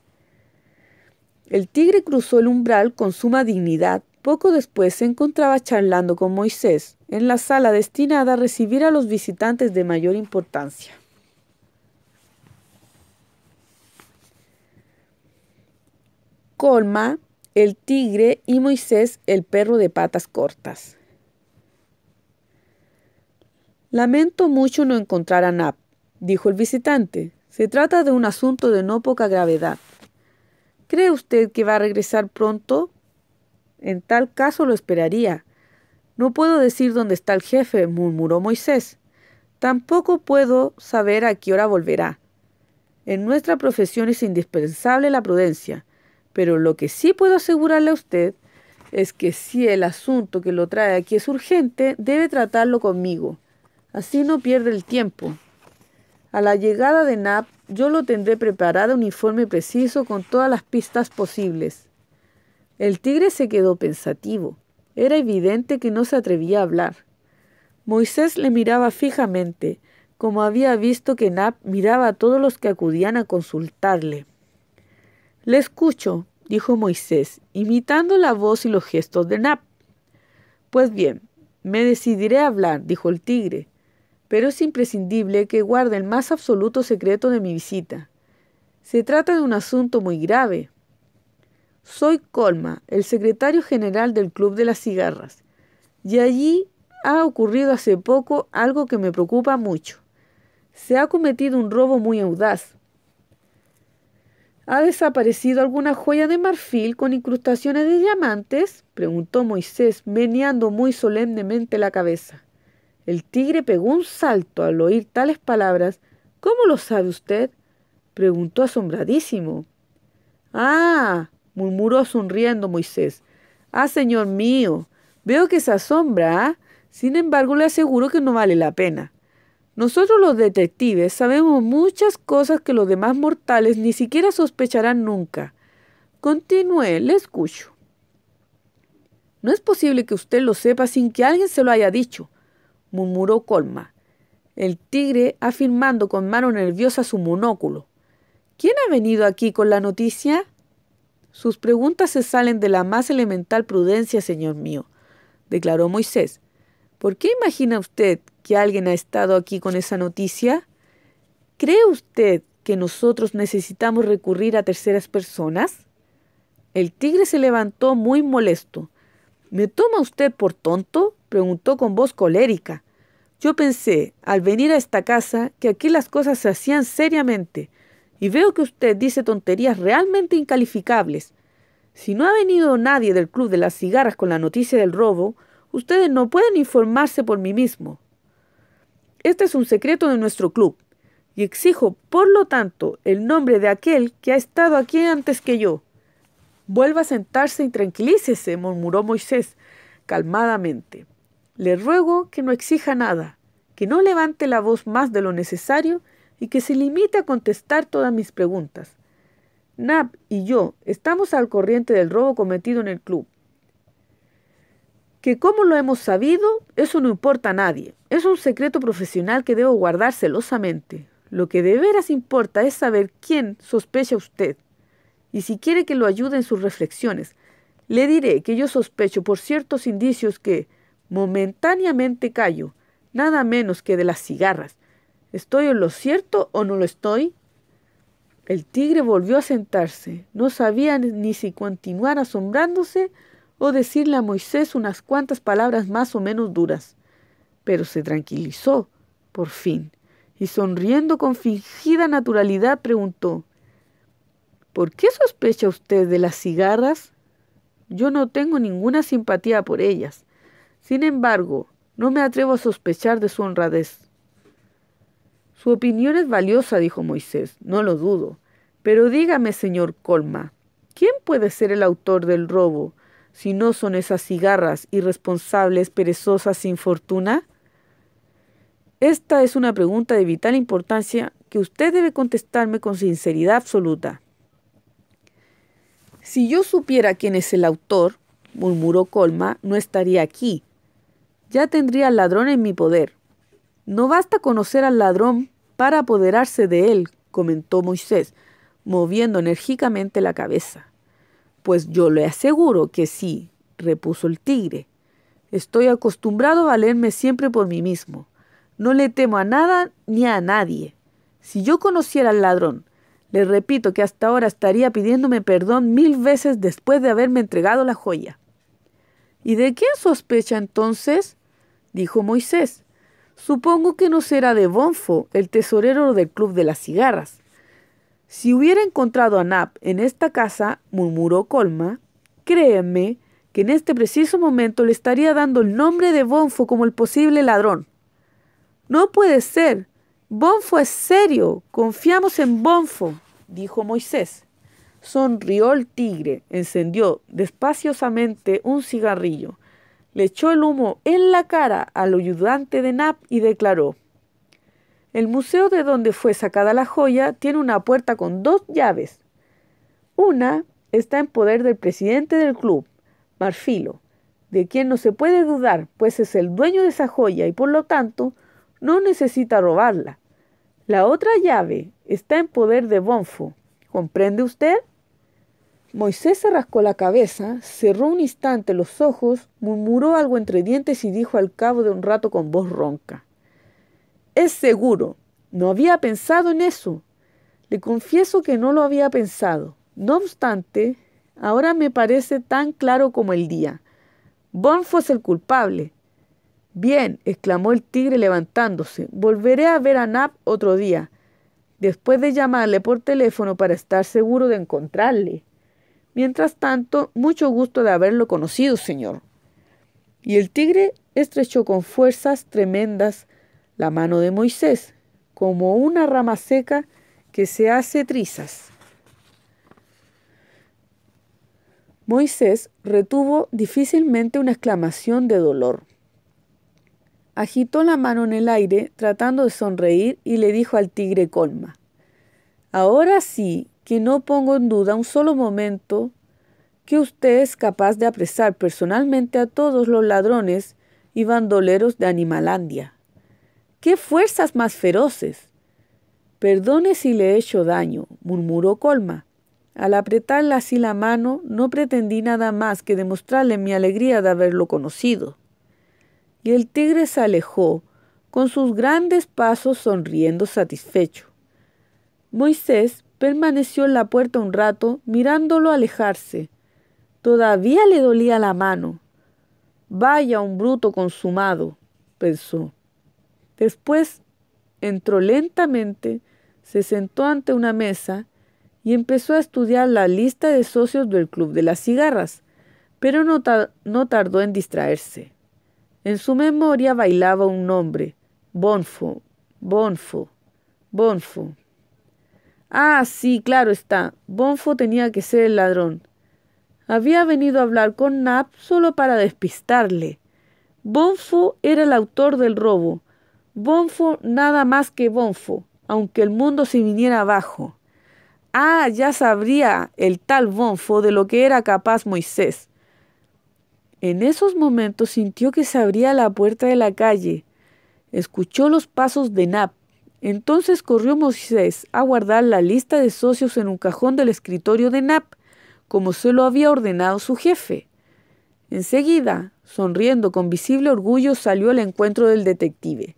El tigre cruzó el umbral con suma dignidad. Poco después se encontraba charlando con Moisés, en la sala destinada a recibir a los visitantes de mayor importancia. Colma el tigre y Moisés el perro de patas cortas. Lamento mucho no encontrar a Nap, dijo el visitante. Se trata de un asunto de no poca gravedad. ¿Cree usted que va a regresar pronto? En tal caso lo esperaría. No puedo decir dónde está el jefe, murmuró Moisés. Tampoco puedo saber a qué hora volverá. En nuestra profesión es indispensable la prudencia. Pero lo que sí puedo asegurarle a usted es que si el asunto que lo trae aquí es urgente, debe tratarlo conmigo. Así no pierde el tiempo. A la llegada de NAP, yo lo tendré preparado un informe preciso con todas las pistas posibles. El tigre se quedó pensativo. Era evidente que no se atrevía a hablar. Moisés le miraba fijamente, como había visto que Nap miraba a todos los que acudían a consultarle. Le escucho, dijo Moisés, imitando la voz y los gestos de Nap. Pues bien, me decidiré a hablar, dijo el tigre, pero es imprescindible que guarde el más absoluto secreto de mi visita. Se trata de un asunto muy grave. Soy Colma, el secretario general del Club de las Cigarras, y allí ha ocurrido hace poco algo que me preocupa mucho. Se ha cometido un robo muy audaz, ¿Ha desaparecido alguna joya de marfil con incrustaciones de diamantes? preguntó Moisés, meneando muy solemnemente la cabeza. El tigre pegó un salto al oír tales palabras. ¿Cómo lo sabe usted? preguntó asombradísimo. Ah, murmuró sonriendo Moisés. Ah, señor mío, veo que se asombra. ¿ah? Sin embargo, le aseguro que no vale la pena. Nosotros los detectives sabemos muchas cosas que los demás mortales ni siquiera sospecharán nunca. Continúe, le escucho. No es posible que usted lo sepa sin que alguien se lo haya dicho, murmuró Colma, el tigre afirmando con mano nerviosa su monóculo. ¿Quién ha venido aquí con la noticia? Sus preguntas se salen de la más elemental prudencia, señor mío, declaró Moisés. ¿Por qué imagina usted alguien ha estado aquí con esa noticia? ¿Cree usted que nosotros necesitamos recurrir a terceras personas? El tigre se levantó muy molesto. ¿Me toma usted por tonto? preguntó con voz colérica. Yo pensé, al venir a esta casa, que aquí las cosas se hacían seriamente, y veo que usted dice tonterías realmente incalificables. Si no ha venido nadie del Club de las Cigarras con la noticia del robo, ustedes no pueden informarse por mí mismo. Este es un secreto de nuestro club y exijo, por lo tanto, el nombre de aquel que ha estado aquí antes que yo. Vuelva a sentarse y tranquilícese, murmuró Moisés calmadamente. Le ruego que no exija nada, que no levante la voz más de lo necesario y que se limite a contestar todas mis preguntas. Nab y yo estamos al corriente del robo cometido en el club que cómo lo hemos sabido, eso no importa a nadie. Es un secreto profesional que debo guardar celosamente. Lo que de veras importa es saber quién sospecha usted. Y si quiere que lo ayude en sus reflexiones, le diré que yo sospecho por ciertos indicios que momentáneamente callo, nada menos que de las cigarras. ¿Estoy en lo cierto o no lo estoy? El tigre volvió a sentarse. No sabía ni si continuar asombrándose o decirle a Moisés unas cuantas palabras más o menos duras. Pero se tranquilizó, por fin, y sonriendo con fingida naturalidad preguntó, ¿Por qué sospecha usted de las cigarras? Yo no tengo ninguna simpatía por ellas. Sin embargo, no me atrevo a sospechar de su honradez. Su opinión es valiosa, dijo Moisés, no lo dudo. Pero dígame, señor Colma, ¿quién puede ser el autor del robo? si no son esas cigarras irresponsables, perezosas, sin fortuna? Esta es una pregunta de vital importancia que usted debe contestarme con sinceridad absoluta. Si yo supiera quién es el autor, murmuró Colma, no estaría aquí. Ya tendría al ladrón en mi poder. No basta conocer al ladrón para apoderarse de él, comentó Moisés, moviendo enérgicamente la cabeza. Pues yo le aseguro que sí, repuso el tigre. Estoy acostumbrado a valerme siempre por mí mismo. No le temo a nada ni a nadie. Si yo conociera al ladrón, le repito que hasta ahora estaría pidiéndome perdón mil veces después de haberme entregado la joya. ¿Y de quién sospecha entonces? dijo Moisés. Supongo que no será de Bonfo, el tesorero del Club de las Cigarras. Si hubiera encontrado a Nap en esta casa, murmuró Colma, créeme que en este preciso momento le estaría dando el nombre de Bonfo como el posible ladrón. No puede ser. Bonfo es serio. Confiamos en Bonfo, dijo Moisés. Sonrió el tigre, encendió despaciosamente un cigarrillo, le echó el humo en la cara al ayudante de Nap y declaró el museo de donde fue sacada la joya tiene una puerta con dos llaves. Una está en poder del presidente del club, Marfilo, de quien no se puede dudar, pues es el dueño de esa joya y por lo tanto no necesita robarla. La otra llave está en poder de Bonfo. ¿Comprende usted? Moisés se rascó la cabeza, cerró un instante los ojos, murmuró algo entre dientes y dijo al cabo de un rato con voz ronca. Es seguro. No había pensado en eso. Le confieso que no lo había pensado. No obstante, ahora me parece tan claro como el día. Bonfo es el culpable. Bien, exclamó el tigre levantándose. Volveré a ver a Nap otro día, después de llamarle por teléfono para estar seguro de encontrarle. Mientras tanto, mucho gusto de haberlo conocido, señor. Y el tigre estrechó con fuerzas tremendas la mano de Moisés, como una rama seca que se hace trizas. Moisés retuvo difícilmente una exclamación de dolor. Agitó la mano en el aire tratando de sonreír y le dijo al tigre colma, Ahora sí que no pongo en duda un solo momento que usted es capaz de apresar personalmente a todos los ladrones y bandoleros de Animalandia. ¿Qué fuerzas más feroces? Perdone si le he hecho daño, murmuró Colma. Al apretarle así la mano, no pretendí nada más que demostrarle mi alegría de haberlo conocido. Y el tigre se alejó, con sus grandes pasos sonriendo satisfecho. Moisés permaneció en la puerta un rato mirándolo alejarse. Todavía le dolía la mano. Vaya un bruto consumado, pensó. Después entró lentamente, se sentó ante una mesa y empezó a estudiar la lista de socios del Club de las Cigarras, pero no, tardó en distraerse. En su memoria bailaba un nombre, Bonfo, Bonfo, Bonfo. Ah, sí, claro está, Bonfo tenía que ser el ladrón. Había venido a hablar con Nap solo para despistarle. Bonfo era el autor del robo, Bonfo nada más que Bonfo, aunque el mundo se viniera abajo. Ah, ya sabría el tal Bonfo de lo que era capaz Moisés. En esos momentos sintió que se abría la puerta de la calle. Escuchó los pasos de Nap. Entonces corrió Moisés a guardar la lista de socios en un cajón del escritorio de Nap, como se lo había ordenado su jefe. Enseguida, sonriendo con visible orgullo, salió al encuentro del detective.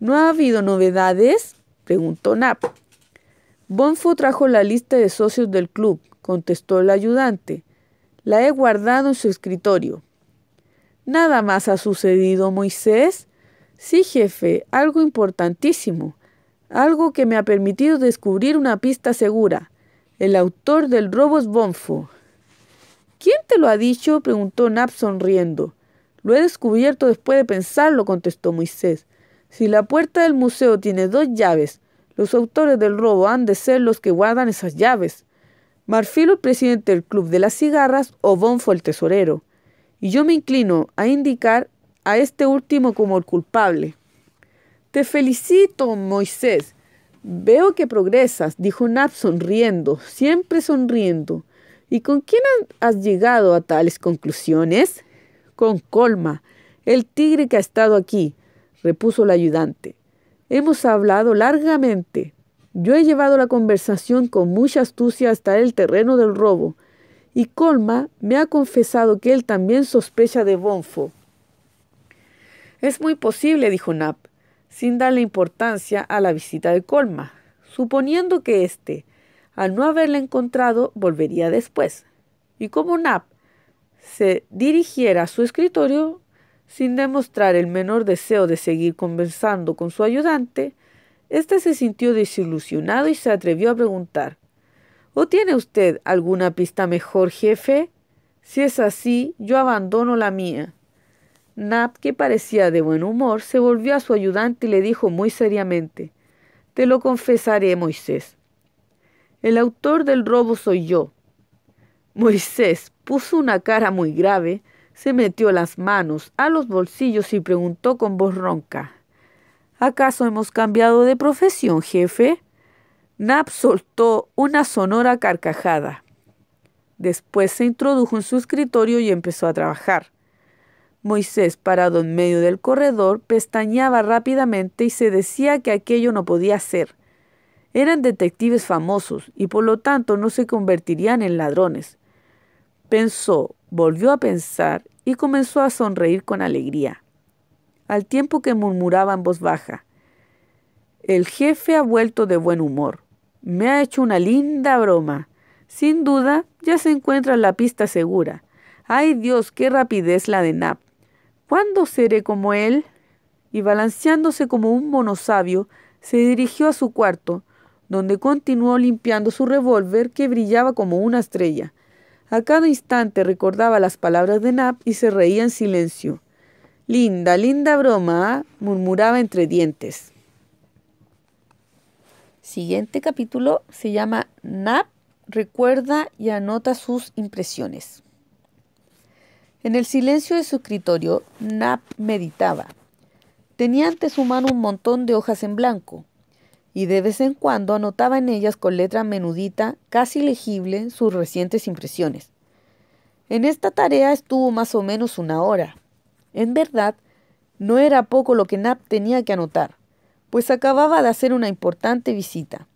¿No ha habido novedades? preguntó NAP. Bonfo trajo la lista de socios del club, contestó el ayudante. La he guardado en su escritorio. ¿Nada más ha sucedido, Moisés? Sí, jefe, algo importantísimo. Algo que me ha permitido descubrir una pista segura. El autor del robo es Bonfo. ¿Quién te lo ha dicho? preguntó NAP sonriendo. Lo he descubierto después de pensarlo, contestó Moisés. Si la puerta del museo tiene dos llaves, los autores del robo han de ser los que guardan esas llaves. Marfil, el presidente del Club de las Cigarras, o Bonfo, el tesorero. Y yo me inclino a indicar a este último como el culpable. Te felicito, Moisés. Veo que progresas, dijo Nap sonriendo, siempre sonriendo. ¿Y con quién has llegado a tales conclusiones? Con Colma, el tigre que ha estado aquí repuso el ayudante. Hemos hablado largamente. Yo he llevado la conversación con mucha astucia hasta el terreno del robo, y Colma me ha confesado que él también sospecha de Bonfo. Es muy posible, dijo Nap, sin darle importancia a la visita de Colma, suponiendo que éste, al no haberla encontrado, volvería después. Y como Nap se dirigiera a su escritorio, sin demostrar el menor deseo de seguir conversando con su ayudante, éste se sintió desilusionado y se atrevió a preguntar ¿O tiene usted alguna pista mejor, jefe? Si es así, yo abandono la mía. Nap, que parecía de buen humor, se volvió a su ayudante y le dijo muy seriamente Te lo confesaré, Moisés. El autor del robo soy yo. Moisés puso una cara muy grave, se metió las manos a los bolsillos y preguntó con voz ronca. ¿Acaso hemos cambiado de profesión, jefe? Nap soltó una sonora carcajada. Después se introdujo en su escritorio y empezó a trabajar. Moisés, parado en medio del corredor, pestañeaba rápidamente y se decía que aquello no podía ser. Eran detectives famosos y por lo tanto no se convertirían en ladrones. Pensó, volvió a pensar y comenzó a sonreír con alegría, al tiempo que murmuraba en voz baja, El jefe ha vuelto de buen humor, me ha hecho una linda broma, sin duda ya se encuentra en la pista segura. ¡Ay Dios, qué rapidez la de Nap! ¿Cuándo seré como él? Y balanceándose como un monosabio, se dirigió a su cuarto, donde continuó limpiando su revólver que brillaba como una estrella. A cada instante recordaba las palabras de Nap y se reía en silencio. Linda, linda broma, ¿ah? murmuraba entre dientes. Siguiente capítulo se llama Nap recuerda y anota sus impresiones. En el silencio de su escritorio, Nap meditaba. Tenía ante su mano un montón de hojas en blanco y de vez en cuando anotaba en ellas con letra menudita, casi legible, sus recientes impresiones. En esta tarea estuvo más o menos una hora. En verdad, no era poco lo que Nap tenía que anotar, pues acababa de hacer una importante visita.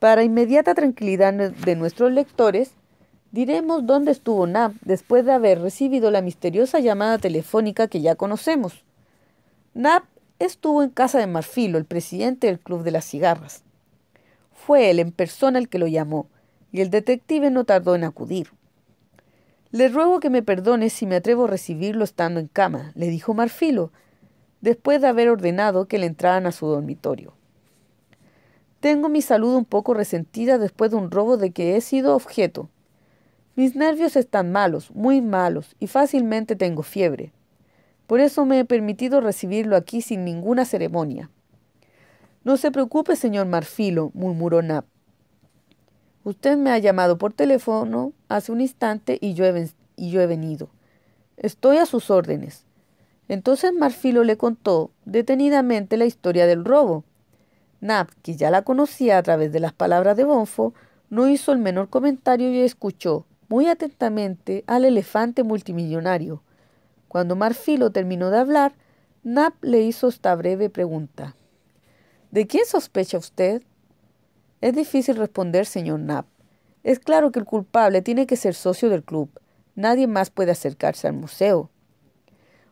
Para inmediata tranquilidad de nuestros lectores, diremos dónde estuvo Nap después de haber recibido la misteriosa llamada telefónica que ya conocemos. Nap Estuvo en casa de Marfilo, el presidente del Club de las Cigarras. Fue él en persona el que lo llamó, y el detective no tardó en acudir. Le ruego que me perdone si me atrevo a recibirlo estando en cama, le dijo Marfilo, después de haber ordenado que le entraran a su dormitorio. Tengo mi salud un poco resentida después de un robo de que he sido objeto. Mis nervios están malos, muy malos, y fácilmente tengo fiebre. Por eso me he permitido recibirlo aquí sin ninguna ceremonia. No se preocupe, señor Marfilo, murmuró Nap. Usted me ha llamado por teléfono hace un instante y yo, he, y yo he venido. Estoy a sus órdenes. Entonces Marfilo le contó detenidamente la historia del robo. Nap, que ya la conocía a través de las palabras de Bonfo, no hizo el menor comentario y escuchó muy atentamente al elefante multimillonario. Cuando Marfilo terminó de hablar, Nap le hizo esta breve pregunta. ¿De quién sospecha usted? Es difícil responder, señor Nap. Es claro que el culpable tiene que ser socio del club. Nadie más puede acercarse al museo.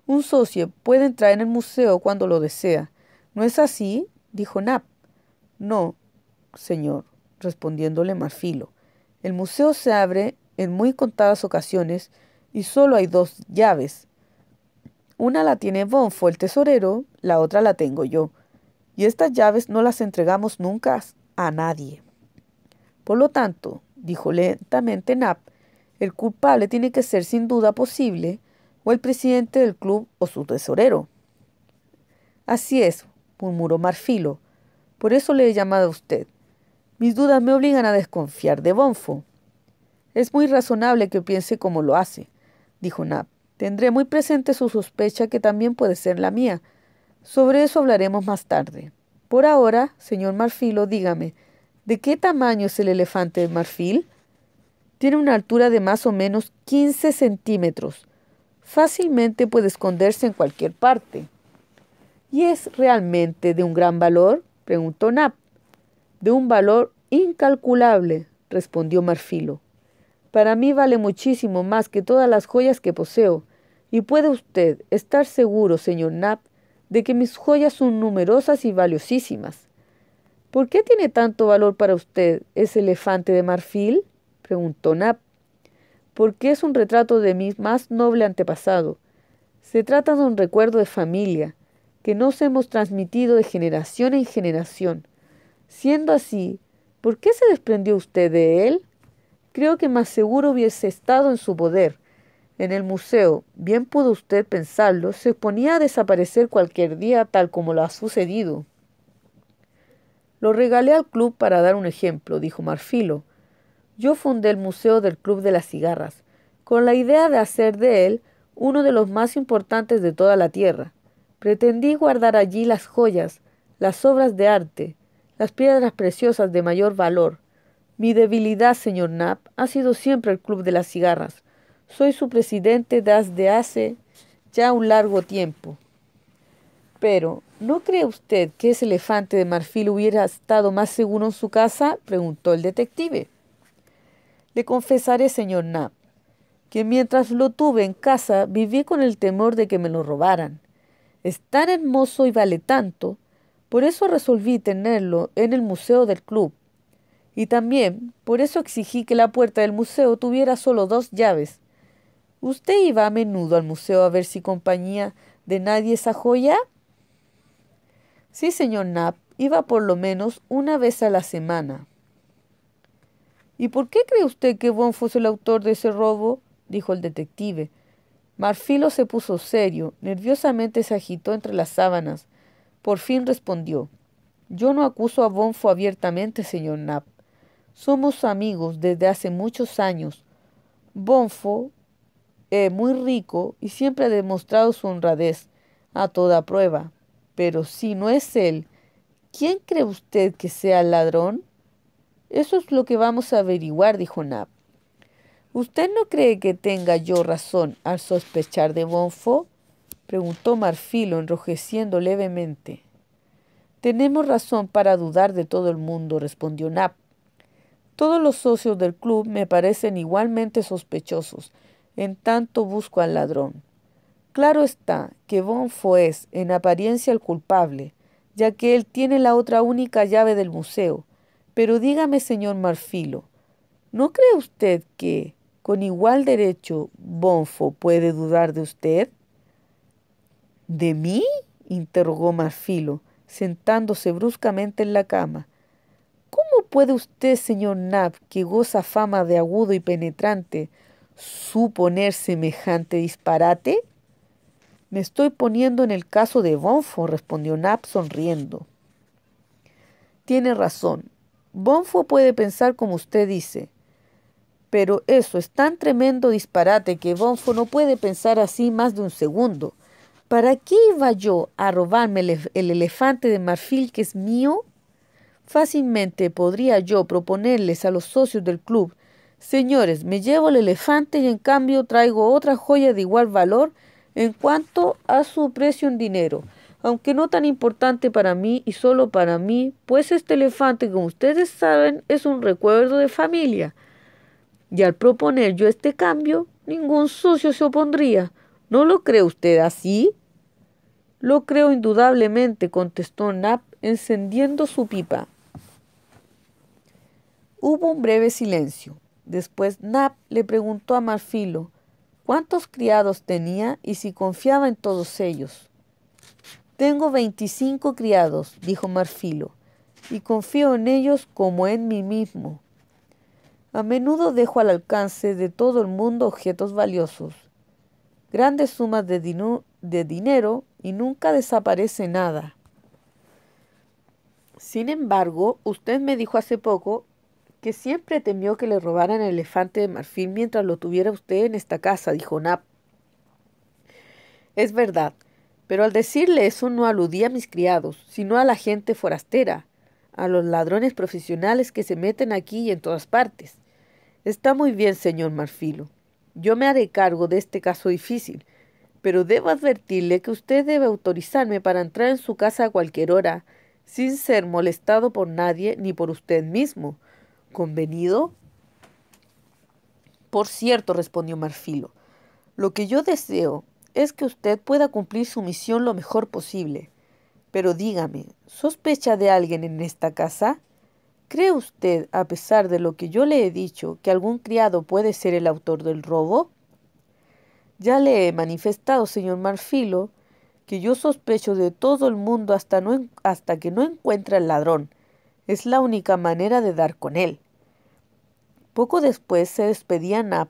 Un socio puede entrar en el museo cuando lo desea. ¿No es así? dijo Nap. No, señor, respondiéndole Marfilo. El museo se abre en muy contadas ocasiones y solo hay dos llaves, una la tiene Bonfo, el tesorero, la otra la tengo yo. Y estas llaves no las entregamos nunca a nadie. Por lo tanto, dijo lentamente Nap, el culpable tiene que ser sin duda posible o el presidente del club o su tesorero. Así es, murmuró Marfilo. Por eso le he llamado a usted. Mis dudas me obligan a desconfiar de Bonfo. Es muy razonable que piense como lo hace, dijo Nap. Tendré muy presente su sospecha que también puede ser la mía. Sobre eso hablaremos más tarde. Por ahora, señor Marfilo, dígame, ¿de qué tamaño es el elefante de marfil? Tiene una altura de más o menos 15 centímetros. Fácilmente puede esconderse en cualquier parte. ¿Y es realmente de un gran valor? preguntó Nap. De un valor incalculable, respondió Marfilo. Para mí vale muchísimo más que todas las joyas que poseo, y puede usted estar seguro, señor Knapp, de que mis joyas son numerosas y valiosísimas. ¿Por qué tiene tanto valor para usted ese elefante de marfil? preguntó Knapp. Porque es un retrato de mi más noble antepasado. Se trata de un recuerdo de familia, que nos hemos transmitido de generación en generación. Siendo así, ¿por qué se desprendió usted de él? Creo que más seguro hubiese estado en su poder. En el museo, bien pudo usted pensarlo, se ponía a desaparecer cualquier día tal como lo ha sucedido. Lo regalé al club para dar un ejemplo, dijo Marfilo. Yo fundé el Museo del Club de las Cigarras, con la idea de hacer de él uno de los más importantes de toda la Tierra. Pretendí guardar allí las joyas, las obras de arte, las piedras preciosas de mayor valor, mi debilidad, señor Knapp, ha sido siempre el Club de las Cigarras. Soy su presidente desde hace ya un largo tiempo. Pero, ¿no cree usted que ese elefante de marfil hubiera estado más seguro en su casa? preguntó el detective. Le confesaré, señor Knapp, que mientras lo tuve en casa viví con el temor de que me lo robaran. Es tan hermoso y vale tanto, por eso resolví tenerlo en el museo del club y también, por eso exigí que la puerta del museo tuviera solo dos llaves. ¿Usted iba a menudo al museo a ver si compañía de nadie esa joya? Sí, señor Nap, iba por lo menos una vez a la semana. ¿Y por qué cree usted que Bonfo es el autor de ese robo? dijo el detective. Marfilo se puso serio, nerviosamente se agitó entre las sábanas. Por fin respondió. Yo no acuso a Bonfo abiertamente, señor Knapp. Somos amigos desde hace muchos años. Bonfo es eh, muy rico y siempre ha demostrado su honradez a toda prueba. Pero si no es él, ¿quién cree usted que sea el ladrón? Eso es lo que vamos a averiguar, dijo NAP. ¿Usted no cree que tenga yo razón al sospechar de Bonfo? preguntó Marfilo, enrojeciendo levemente. Tenemos razón para dudar de todo el mundo, respondió Nap. Todos los socios del club me parecen igualmente sospechosos, en tanto busco al ladrón. Claro está que Bonfo es, en apariencia, el culpable, ya que él tiene la otra única llave del museo. Pero dígame, señor Marfilo, ¿no cree usted que, con igual derecho, Bonfo puede dudar de usted? ¿De mí? interrogó Marfilo, sentándose bruscamente en la cama puede usted, señor Nab, que goza fama de agudo y penetrante, suponer semejante disparate? Me estoy poniendo en el caso de Bonfo, respondió Nab sonriendo. Tiene razón. Bonfo puede pensar como usted dice. Pero eso es tan tremendo disparate que Bonfo no puede pensar así más de un segundo. ¿Para qué iba yo a robarme el, el elefante de marfil que es mío? Fácilmente podría yo proponerles a los socios del club, señores, me llevo el elefante y en cambio traigo otra joya de igual valor en cuanto a su precio en dinero, aunque no tan importante para mí y solo para mí, pues este elefante, como ustedes saben, es un recuerdo de familia. Y al proponer yo este cambio, ningún socio se opondría. ¿No lo cree usted así? Lo creo indudablemente, contestó Nap, encendiendo su pipa. Hubo un breve silencio. Después Nap le preguntó a Marfilo cuántos criados tenía y si confiaba en todos ellos. Tengo veinticinco criados, dijo Marfilo, y confío en ellos como en mí mismo. A menudo dejo al alcance de todo el mundo objetos valiosos, grandes sumas de, de dinero y nunca desaparece nada. Sin embargo, usted me dijo hace poco que siempre temió que le robaran el elefante de marfil mientras lo tuviera usted en esta casa, dijo Nap. Es verdad, pero al decirle eso no aludí a mis criados, sino a la gente forastera, a los ladrones profesionales que se meten aquí y en todas partes. Está muy bien, señor Marfilo. Yo me haré cargo de este caso difícil, pero debo advertirle que usted debe autorizarme para entrar en su casa a cualquier hora, sin ser molestado por nadie ni por usted mismo, ¿Convenido? Por cierto, respondió Marfilo, lo que yo deseo es que usted pueda cumplir su misión lo mejor posible. Pero dígame, ¿sospecha de alguien en esta casa? ¿Cree usted, a pesar de lo que yo le he dicho, que algún criado puede ser el autor del robo? Ya le he manifestado, señor Marfilo, que yo sospecho de todo el mundo hasta, hasta que no encuentra al ladrón, es la única manera de dar con él. Poco después se despedía Nap,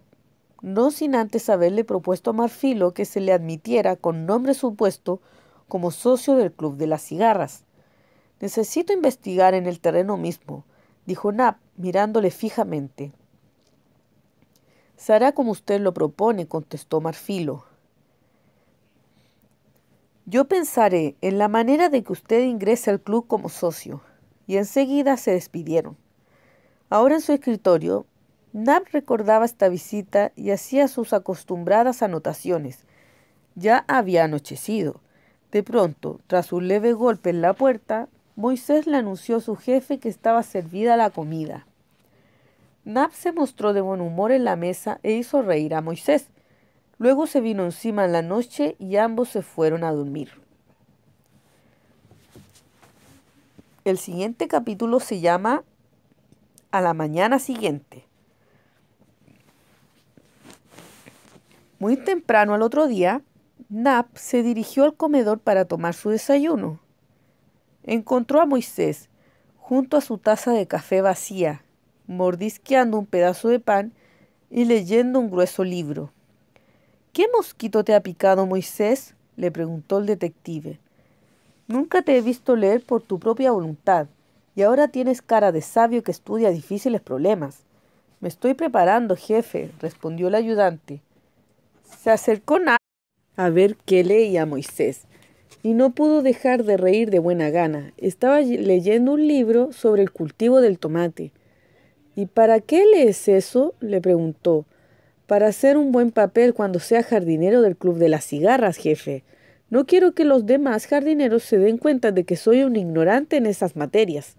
no sin antes haberle propuesto a Marfilo que se le admitiera con nombre supuesto como socio del Club de las Cigarras. Necesito investigar en el terreno mismo, dijo Nap, mirándole fijamente. Será como usted lo propone, contestó Marfilo. Yo pensaré en la manera de que usted ingrese al club como socio y enseguida se despidieron. Ahora en su escritorio, Nab recordaba esta visita y hacía sus acostumbradas anotaciones. Ya había anochecido. De pronto, tras un leve golpe en la puerta, Moisés le anunció a su jefe que estaba servida la comida. Nab se mostró de buen humor en la mesa e hizo reír a Moisés. Luego se vino encima en la noche y ambos se fueron a dormir. El siguiente capítulo se llama A la mañana siguiente. Muy temprano al otro día, Nap se dirigió al comedor para tomar su desayuno. Encontró a Moisés junto a su taza de café vacía, mordisqueando un pedazo de pan y leyendo un grueso libro. ¿Qué mosquito te ha picado, Moisés? le preguntó el detective. Nunca te he visto leer por tu propia voluntad, y ahora tienes cara de sabio que estudia difíciles problemas. Me estoy preparando, jefe, respondió el ayudante. Se acercó a ver qué leía Moisés, y no pudo dejar de reír de buena gana. Estaba leyendo un libro sobre el cultivo del tomate. ¿Y para qué lees eso? le preguntó. Para hacer un buen papel cuando sea jardinero del Club de las Cigarras, jefe, no quiero que los demás jardineros se den cuenta de que soy un ignorante en esas materias.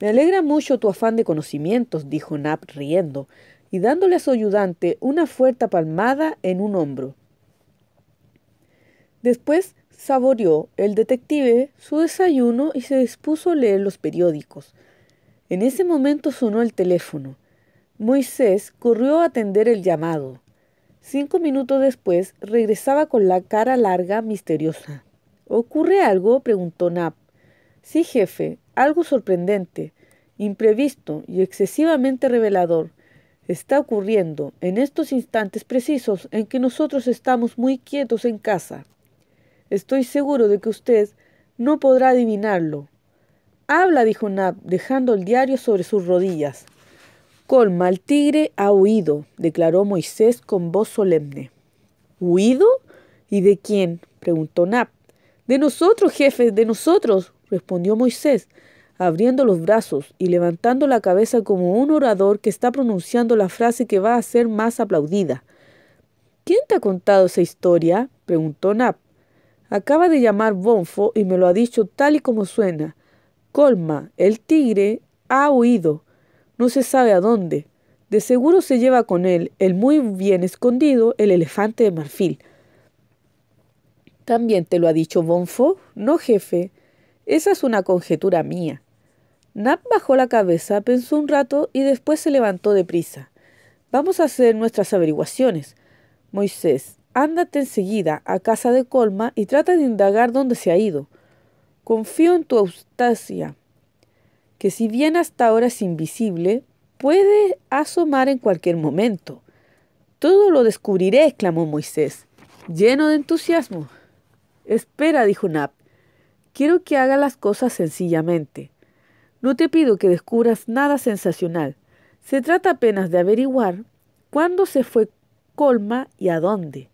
Me alegra mucho tu afán de conocimientos, dijo Nap riendo, y dándole a su ayudante una fuerte palmada en un hombro. Después saboreó el detective su desayuno y se dispuso a leer los periódicos. En ese momento sonó el teléfono. Moisés corrió a atender el llamado. Cinco minutos después regresaba con la cara larga, misteriosa. ¿Ocurre algo? preguntó Nap. Sí, jefe, algo sorprendente, imprevisto y excesivamente revelador. Está ocurriendo en estos instantes precisos en que nosotros estamos muy quietos en casa. Estoy seguro de que usted no podrá adivinarlo. Habla, dijo Nap, dejando el diario sobre sus rodillas colma, el tigre ha huido, declaró Moisés con voz solemne. ¿Huido? ¿Y de quién? preguntó Nap. De nosotros, jefe, de nosotros, respondió Moisés, abriendo los brazos y levantando la cabeza como un orador que está pronunciando la frase que va a ser más aplaudida. ¿Quién te ha contado esa historia? preguntó Nap. Acaba de llamar Bonfo y me lo ha dicho tal y como suena. Colma, el tigre, ha huido no se sabe a dónde. De seguro se lleva con él el muy bien escondido, el elefante de marfil. ¿También te lo ha dicho Bonfo? No, jefe. Esa es una conjetura mía. Nap bajó la cabeza, pensó un rato y después se levantó deprisa. Vamos a hacer nuestras averiguaciones. Moisés, ándate enseguida a casa de Colma y trata de indagar dónde se ha ido. Confío en tu austacia que si bien hasta ahora es invisible, puede asomar en cualquier momento. Todo lo descubriré, exclamó Moisés, lleno de entusiasmo. Espera, dijo Nap. Quiero que haga las cosas sencillamente. No te pido que descubras nada sensacional. Se trata apenas de averiguar cuándo se fue Colma y a dónde.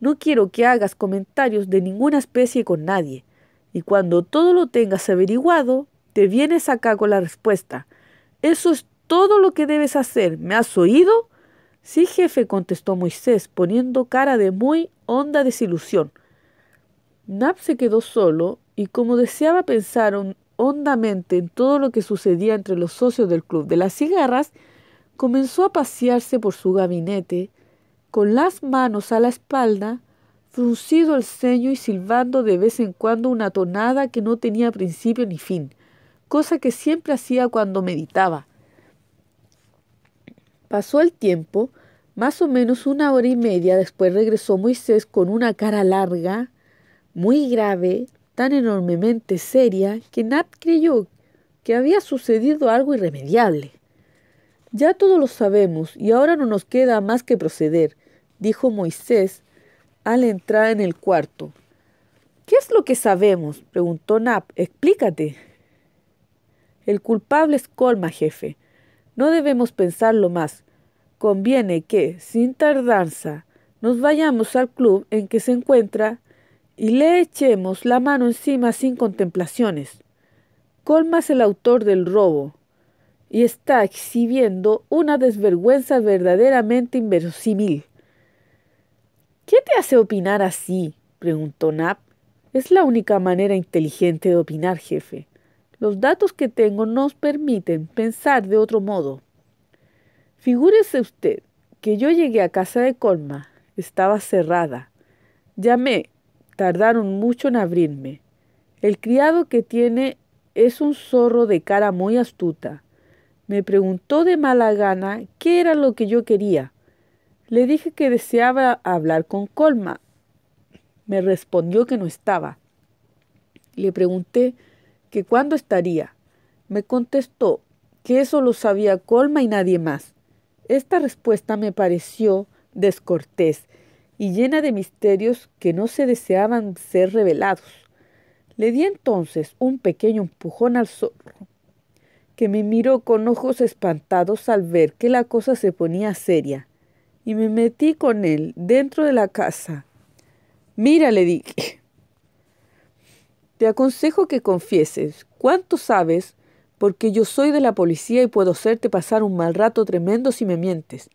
No quiero que hagas comentarios de ninguna especie con nadie. Y cuando todo lo tengas averiguado, te vienes acá con la respuesta. Eso es todo lo que debes hacer. ¿Me has oído? Sí, jefe, contestó Moisés, poniendo cara de muy honda desilusión. Nab se quedó solo y como deseaba pensar hondamente en todo lo que sucedía entre los socios del club de las cigarras, comenzó a pasearse por su gabinete, con las manos a la espalda, fruncido el ceño y silbando de vez en cuando una tonada que no tenía principio ni fin cosa que siempre hacía cuando meditaba. Pasó el tiempo, más o menos una hora y media después regresó Moisés con una cara larga, muy grave, tan enormemente seria, que Nap creyó que había sucedido algo irremediable. Ya todo lo sabemos y ahora no nos queda más que proceder, dijo Moisés al entrar en el cuarto. ¿Qué es lo que sabemos? preguntó Nap. Explícate. El culpable es Colma, jefe. No debemos pensarlo más. Conviene que, sin tardanza, nos vayamos al club en que se encuentra y le echemos la mano encima sin contemplaciones. Colma es el autor del robo y está exhibiendo una desvergüenza verdaderamente inverosímil. ¿Qué te hace opinar así? preguntó Nap. Es la única manera inteligente de opinar, jefe. Los datos que tengo nos permiten pensar de otro modo. Figúrese usted que yo llegué a casa de Colma, estaba cerrada. Llamé, tardaron mucho en abrirme. El criado que tiene es un zorro de cara muy astuta. Me preguntó de mala gana qué era lo que yo quería. Le dije que deseaba hablar con Colma. Me respondió que no estaba. Le pregunté que cuándo estaría. Me contestó que eso lo sabía Colma y nadie más. Esta respuesta me pareció descortés y llena de misterios que no se deseaban ser revelados. Le di entonces un pequeño empujón al zorro, que me miró con ojos espantados al ver que la cosa se ponía seria, y me metí con él dentro de la casa. Mira, le dije, te aconsejo que confieses cuánto sabes, porque yo soy de la policía y puedo hacerte pasar un mal rato tremendo si me mientes.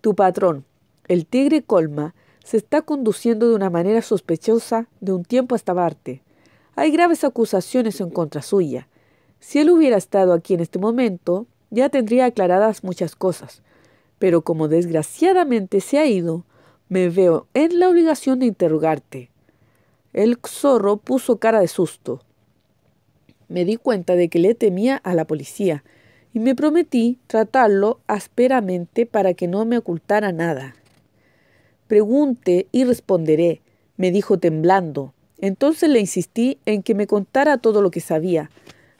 Tu patrón, el tigre Colma, se está conduciendo de una manera sospechosa de un tiempo hasta parte. Hay graves acusaciones en contra suya. Si él hubiera estado aquí en este momento, ya tendría aclaradas muchas cosas. Pero como desgraciadamente se ha ido, me veo en la obligación de interrogarte. El zorro puso cara de susto. Me di cuenta de que le temía a la policía y me prometí tratarlo ásperamente para que no me ocultara nada. Pregunte y responderé, me dijo temblando. Entonces le insistí en que me contara todo lo que sabía.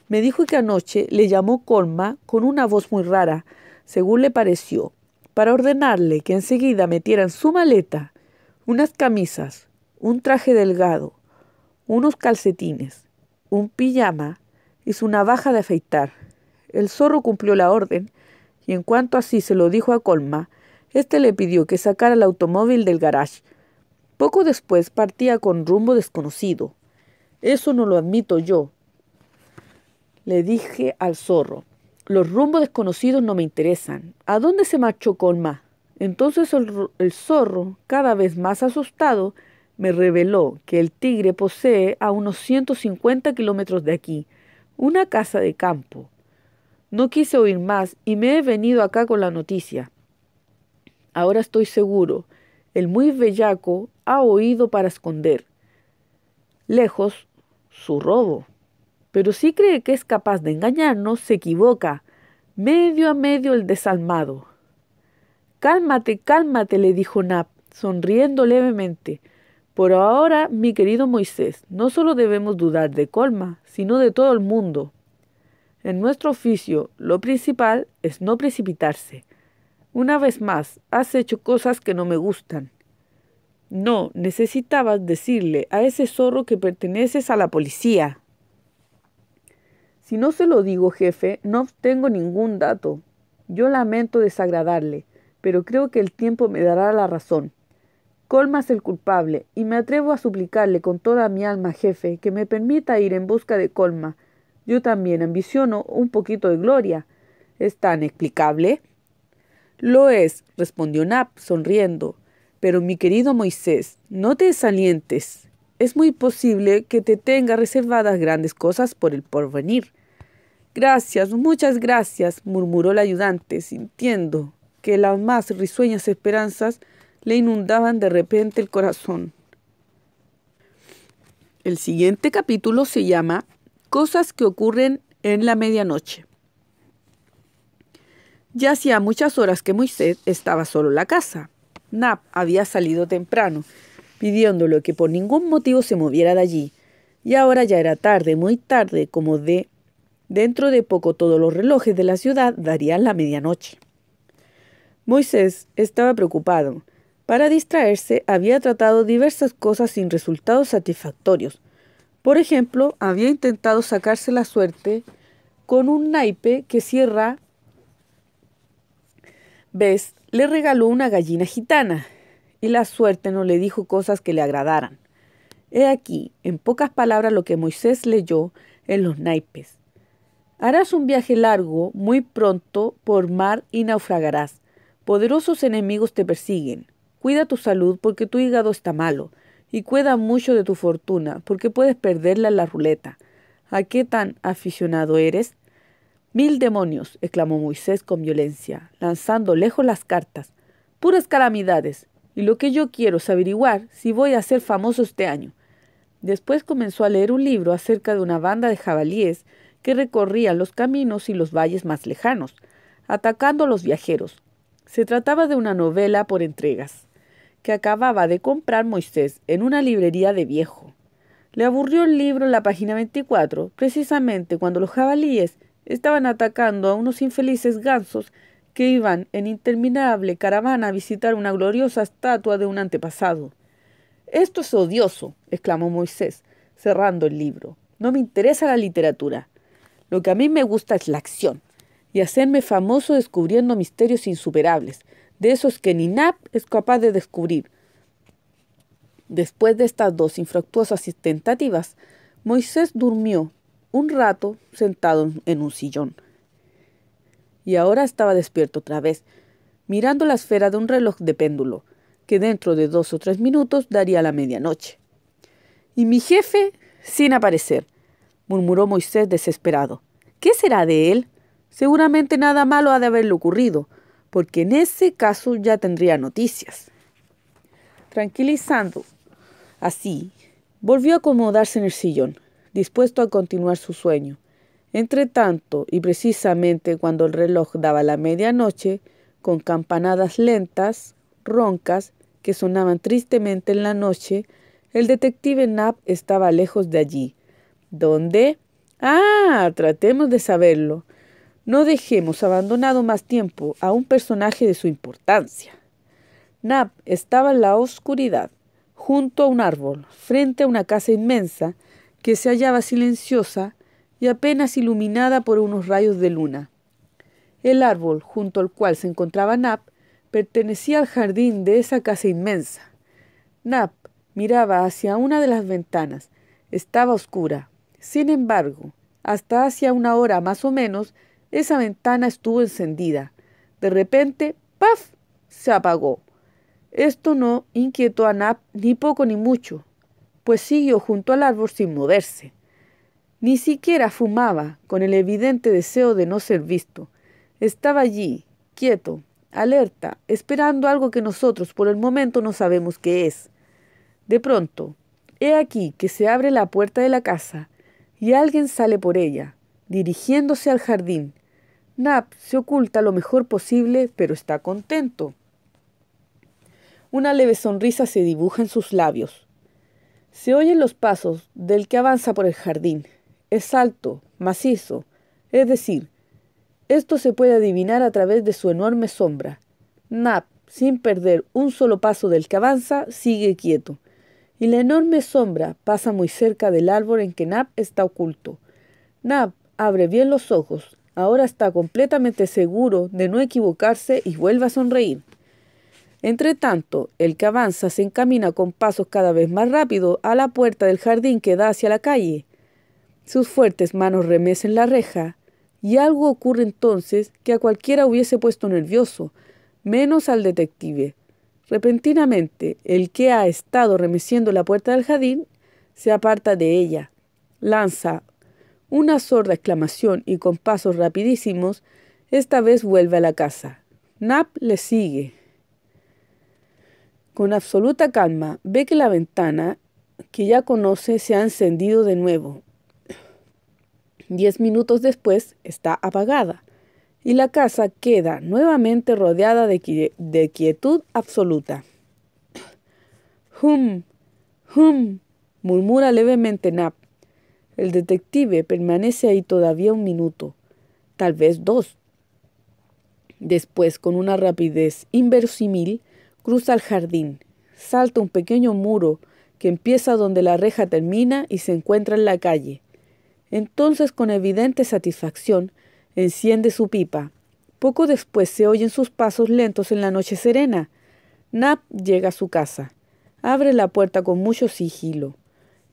Me dijo que anoche le llamó Colma con una voz muy rara, según le pareció, para ordenarle que enseguida metiera en su maleta unas camisas, un traje delgado, unos calcetines, un pijama y su navaja de afeitar. El zorro cumplió la orden, y en cuanto así se lo dijo a Colma, éste le pidió que sacara el automóvil del garage. Poco después partía con rumbo desconocido. Eso no lo admito yo. Le dije al zorro, los rumbos desconocidos no me interesan. ¿A dónde se marchó Colma? Entonces el zorro, cada vez más asustado, me reveló que el tigre posee a unos 150 kilómetros de aquí una casa de campo. No quise oír más y me he venido acá con la noticia. Ahora estoy seguro, el muy bellaco ha oído para esconder. Lejos, su robo. Pero si cree que es capaz de engañarnos, se equivoca. Medio a medio el desalmado. Cálmate, cálmate, le dijo Nap, sonriendo levemente. Por ahora, mi querido Moisés, no solo debemos dudar de Colma, sino de todo el mundo. En nuestro oficio, lo principal es no precipitarse. Una vez más, has hecho cosas que no me gustan. No, necesitabas decirle a ese zorro que perteneces a la policía. Si no se lo digo, jefe, no obtengo ningún dato. Yo lamento desagradarle, pero creo que el tiempo me dará la razón es el culpable, y me atrevo a suplicarle con toda mi alma, jefe, que me permita ir en busca de Colma. Yo también ambiciono un poquito de gloria. ¿Es tan explicable? Lo es, respondió Nap, sonriendo. Pero mi querido Moisés, no te desalientes. Es muy posible que te tenga reservadas grandes cosas por el porvenir. Gracias, muchas gracias, murmuró el ayudante, sintiendo que las más risueñas esperanzas le inundaban de repente el corazón. El siguiente capítulo se llama Cosas que ocurren en la medianoche. Ya hacía muchas horas que Moisés estaba solo en la casa. Nap había salido temprano, pidiéndole que por ningún motivo se moviera de allí. Y ahora ya era tarde, muy tarde, como de... Dentro de poco todos los relojes de la ciudad darían la medianoche. Moisés estaba preocupado. Para distraerse había tratado diversas cosas sin resultados satisfactorios. Por ejemplo, había intentado sacarse la suerte con un naipe que cierra Ves, le regaló una gallina gitana y la suerte no le dijo cosas que le agradaran. He aquí, en pocas palabras, lo que Moisés leyó en los naipes. Harás un viaje largo muy pronto por mar y naufragarás. Poderosos enemigos te persiguen. Cuida tu salud porque tu hígado está malo, y cuida mucho de tu fortuna porque puedes perderla en la ruleta. ¿A qué tan aficionado eres? Mil demonios, exclamó Moisés con violencia, lanzando lejos las cartas. Puras calamidades. Y lo que yo quiero es averiguar si voy a ser famoso este año. Después comenzó a leer un libro acerca de una banda de jabalíes que recorrían los caminos y los valles más lejanos, atacando a los viajeros. Se trataba de una novela por entregas que acababa de comprar Moisés en una librería de viejo. Le aburrió el libro en la página 24, precisamente cuando los jabalíes estaban atacando a unos infelices gansos que iban en interminable caravana a visitar una gloriosa estatua de un antepasado. Esto es odioso, exclamó Moisés, cerrando el libro. No me interesa la literatura. Lo que a mí me gusta es la acción y hacerme famoso descubriendo misterios insuperables, de esos que ni NAP es capaz de descubrir. Después de estas dos infructuosas tentativas, Moisés durmió un rato sentado en un sillón. Y ahora estaba despierto otra vez, mirando la esfera de un reloj de péndulo, que dentro de dos o tres minutos daría la medianoche. Y mi jefe sin aparecer, murmuró Moisés desesperado. ¿Qué será de él? Seguramente nada malo ha de haberle ocurrido porque en ese caso ya tendría noticias. Tranquilizando, así, volvió a acomodarse en el sillón, dispuesto a continuar su sueño. Entre tanto, y precisamente cuando el reloj daba la medianoche, con campanadas lentas, roncas, que sonaban tristemente en la noche, el detective Knapp estaba lejos de allí. donde, Ah, tratemos de saberlo. No dejemos abandonado más tiempo a un personaje de su importancia. Nap estaba en la oscuridad, junto a un árbol, frente a una casa inmensa que se hallaba silenciosa y apenas iluminada por unos rayos de luna. El árbol junto al cual se encontraba Nap pertenecía al jardín de esa casa inmensa. Nap miraba hacia una de las ventanas. Estaba oscura. Sin embargo, hasta hacia una hora más o menos esa ventana estuvo encendida. De repente, ¡paf! se apagó. Esto no inquietó a Nap ni poco ni mucho, pues siguió junto al árbol sin moverse. Ni siquiera fumaba, con el evidente deseo de no ser visto. Estaba allí, quieto, alerta, esperando algo que nosotros por el momento no sabemos qué es. De pronto, he aquí que se abre la puerta de la casa y alguien sale por ella, dirigiéndose al jardín. Nap se oculta lo mejor posible, pero está contento. Una leve sonrisa se dibuja en sus labios. Se oyen los pasos del que avanza por el jardín. Es alto, macizo, es decir, esto se puede adivinar a través de su enorme sombra. Nap, sin perder un solo paso del que avanza, sigue quieto, y la enorme sombra pasa muy cerca del árbol en que Nap está oculto. Nap abre bien los ojos, Ahora está completamente seguro de no equivocarse y vuelve a sonreír. Entre tanto, el que avanza se encamina con pasos cada vez más rápido a la puerta del jardín que da hacia la calle. Sus fuertes manos remecen la reja, y algo ocurre entonces que a cualquiera hubiese puesto nervioso, menos al detective. Repentinamente, el que ha estado remeciendo la puerta del jardín se aparta de ella, lanza una sorda exclamación y con pasos rapidísimos, esta vez vuelve a la casa. Nap le sigue. Con absoluta calma ve que la ventana que ya conoce se ha encendido de nuevo. Diez minutos después está apagada y la casa queda nuevamente rodeada de, quietud absoluta. Hum, hum, murmura levemente Nap. El detective permanece ahí todavía un minuto, tal vez dos. Después, con una rapidez inverosímil, cruza el jardín, salta un pequeño muro que empieza donde la reja termina y se encuentra en la calle. Entonces, con evidente satisfacción, enciende su pipa. Poco después se oyen sus pasos lentos en la noche serena. Nap llega a su casa. Abre la puerta con mucho sigilo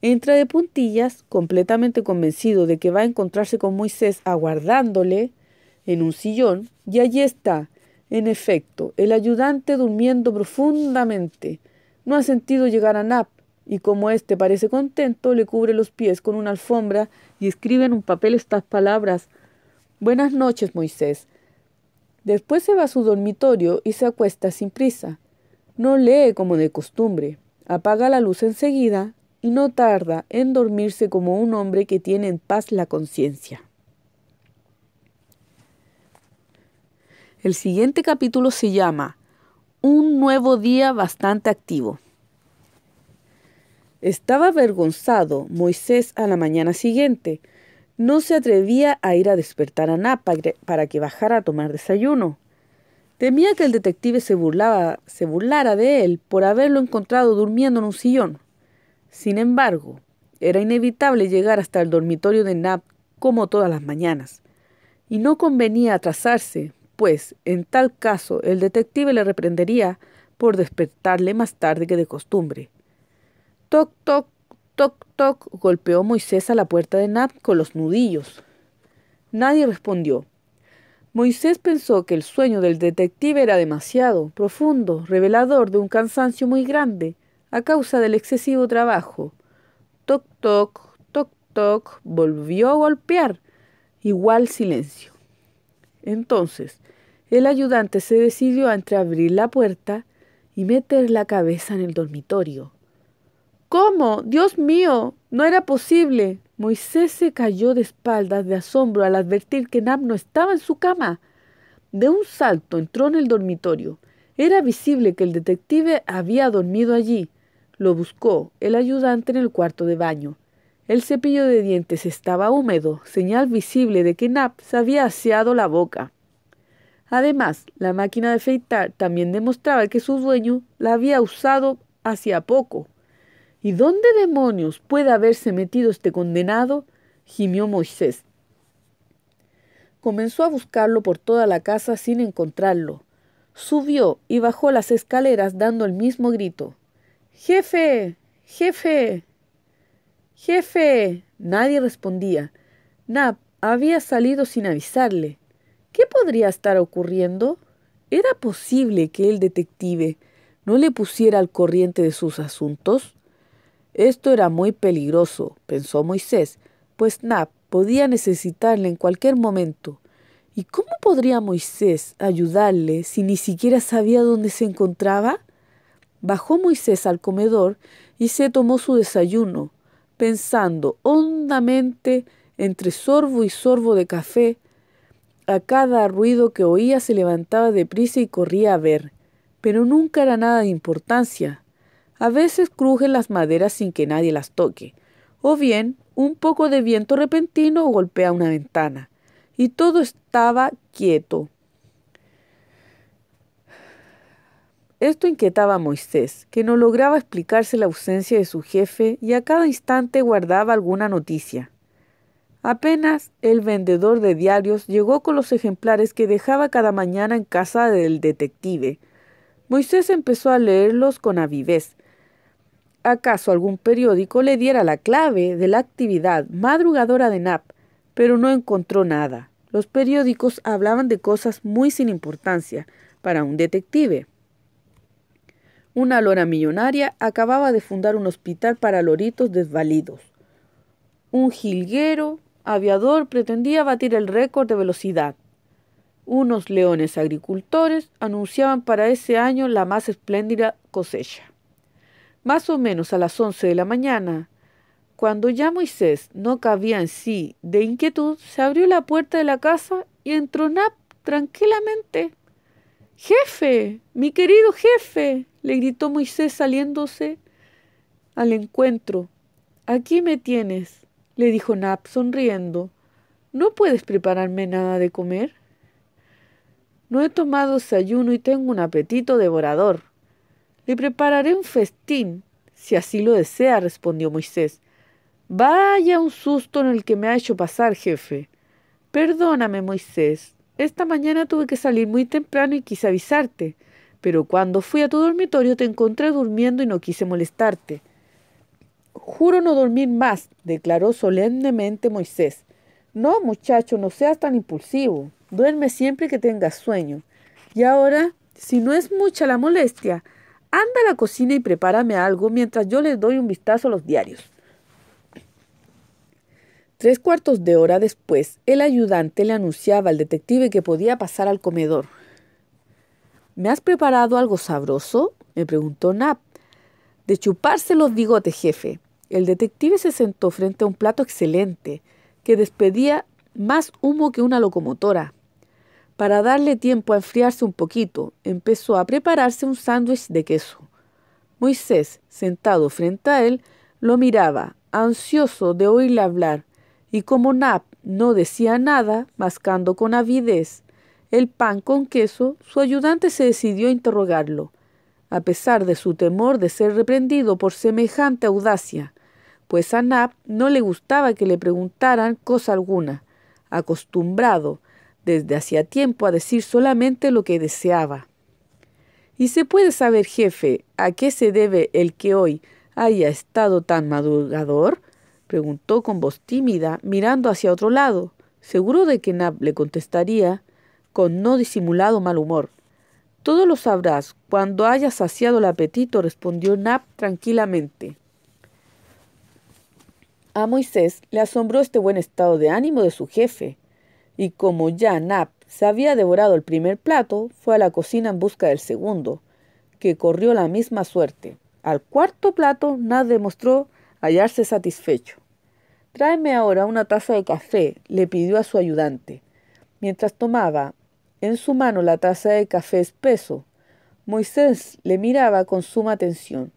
entra de puntillas, completamente convencido de que va a encontrarse con Moisés aguardándole en un sillón, y allí está, en efecto, el ayudante durmiendo profundamente. No ha sentido llegar a Nap, y como éste parece contento, le cubre los pies con una alfombra y escribe en un papel estas palabras Buenas noches, Moisés. Después se va a su dormitorio y se acuesta sin prisa. No lee como de costumbre. Apaga la luz enseguida, y no tarda en dormirse como un hombre que tiene en paz la conciencia. El siguiente capítulo se llama Un nuevo día bastante activo. Estaba avergonzado Moisés a la mañana siguiente. No se atrevía a ir a despertar a Napa para que bajara a tomar desayuno. Temía que el detective se, se burlara de él por haberlo encontrado durmiendo en un sillón. Sin embargo, era inevitable llegar hasta el dormitorio de Nap como todas las mañanas, y no convenía atrasarse, pues en tal caso el detective le reprendería por despertarle más tarde que de costumbre. Toc, toc, toc, toc, golpeó Moisés a la puerta de Nap con los nudillos. Nadie respondió. Moisés pensó que el sueño del detective era demasiado profundo, revelador de un cansancio muy grande, a causa del excesivo trabajo. Toc, toc, toc, toc, volvió a golpear. Igual silencio. Entonces, el ayudante se decidió a entreabrir la puerta y meter la cabeza en el dormitorio. ¿Cómo? Dios mío, no era posible. Moisés se cayó de espaldas de asombro al advertir que Nab no estaba en su cama. De un salto entró en el dormitorio. Era visible que el detective había dormido allí. Lo buscó el ayudante en el cuarto de baño. El cepillo de dientes estaba húmedo, señal visible de que Nap se había aseado la boca. Además, la máquina de afeitar también demostraba que su dueño la había usado hacia poco. ¿Y dónde demonios puede haberse metido este condenado? gimió Moisés. Comenzó a buscarlo por toda la casa sin encontrarlo. Subió y bajó las escaleras dando el mismo grito. Jefe, jefe, jefe. Nadie respondía. Nap había salido sin avisarle. ¿Qué podría estar ocurriendo? ¿Era posible que el detective no le pusiera al corriente de sus asuntos? Esto era muy peligroso, pensó Moisés, pues Nap podía necesitarle en cualquier momento. ¿Y cómo podría Moisés ayudarle si ni siquiera sabía dónde se encontraba? Bajó Moisés al comedor y se tomó su desayuno, pensando hondamente entre sorbo y sorbo de café. A cada ruido que oía se levantaba deprisa y corría a ver, pero nunca era nada de importancia. A veces crujen las maderas sin que nadie las toque, o bien un poco de viento repentino golpea una ventana, y todo estaba quieto. Esto inquietaba a Moisés, que no lograba explicarse la ausencia de su jefe y a cada instante guardaba alguna noticia. Apenas el vendedor de diarios llegó con los ejemplares que dejaba cada mañana en casa del detective. Moisés empezó a leerlos con avivez. ¿Acaso algún periódico le diera la clave de la actividad madrugadora de Nap? Pero no encontró nada. Los periódicos hablaban de cosas muy sin importancia para un detective. Una lora millonaria acababa de fundar un hospital para loritos desvalidos. Un jilguero aviador pretendía batir el récord de velocidad. Unos leones agricultores anunciaban para ese año la más espléndida cosecha. Más o menos a las once de la mañana, cuando ya Moisés no cabía en sí de inquietud, se abrió la puerta de la casa y entró Nap tranquilamente. Jefe, mi querido jefe, le gritó Moisés saliéndose al encuentro. Aquí me tienes, le dijo Nap sonriendo. ¿No puedes prepararme nada de comer? No he tomado desayuno y tengo un apetito devorador. Le prepararé un festín, si así lo desea, respondió Moisés. Vaya un susto en el que me ha hecho pasar, jefe. Perdóname, Moisés. Esta mañana tuve que salir muy temprano y quise avisarte pero cuando fui a tu dormitorio te encontré durmiendo y no quise molestarte. Juro no dormir más, declaró solemnemente Moisés. No, muchacho, no seas tan impulsivo. Duerme siempre que tengas sueño. Y ahora, si no es mucha la molestia, anda a la cocina y prepárame algo mientras yo les doy un vistazo a los diarios. Tres cuartos de hora después, el ayudante le anunciaba al detective que podía pasar al comedor. ¿Me has preparado algo sabroso? me preguntó Nap. De chuparse los bigotes, jefe. El detective se sentó frente a un plato excelente, que despedía más humo que una locomotora. Para darle tiempo a enfriarse un poquito, empezó a prepararse un sándwich de queso. Moisés, sentado frente a él, lo miraba, ansioso de oírle hablar, y como Nap no decía nada, mascando con avidez el pan con queso, su ayudante se decidió a interrogarlo, a pesar de su temor de ser reprendido por semejante audacia, pues a Nap no le gustaba que le preguntaran cosa alguna, acostumbrado desde hacía tiempo a decir solamente lo que deseaba. ¿Y se puede saber, jefe, a qué se debe el que hoy haya estado tan madrugador? preguntó con voz tímida, mirando hacia otro lado, seguro de que Nap le contestaría con no disimulado mal humor. Todo lo sabrás cuando hayas saciado el apetito, respondió Nap tranquilamente. A Moisés le asombró este buen estado de ánimo de su jefe, y como ya Nap se había devorado el primer plato, fue a la cocina en busca del segundo, que corrió la misma suerte. Al cuarto plato, Nap demostró hallarse satisfecho. Tráeme ahora una taza de café, le pidió a su ayudante. Mientras tomaba en su mano la taza de café espeso. Moisés le miraba con suma atención.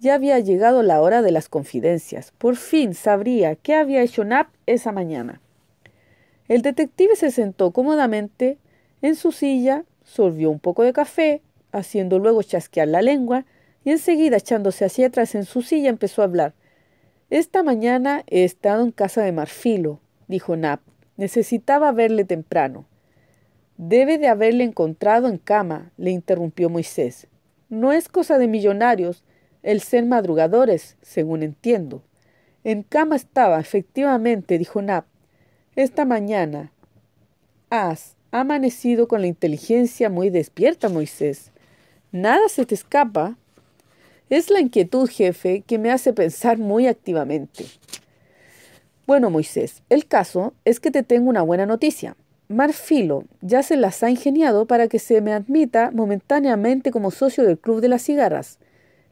Ya había llegado la hora de las confidencias. Por fin sabría qué había hecho Nap esa mañana. El detective se sentó cómodamente en su silla, sorbió un poco de café, haciendo luego chasquear la lengua, y enseguida echándose hacia atrás en su silla empezó a hablar. Esta mañana he estado en casa de Marfilo, dijo Nap. Necesitaba verle temprano. Debe de haberle encontrado en cama, le interrumpió Moisés. No es cosa de millonarios el ser madrugadores, según entiendo. En cama estaba, efectivamente, dijo Nap. Esta mañana has amanecido con la inteligencia muy despierta, Moisés. Nada se te escapa. Es la inquietud, jefe, que me hace pensar muy activamente. Bueno, Moisés, el caso es que te tengo una buena noticia. Marfilo ya se las ha ingeniado para que se me admita momentáneamente como socio del Club de las Cigarras,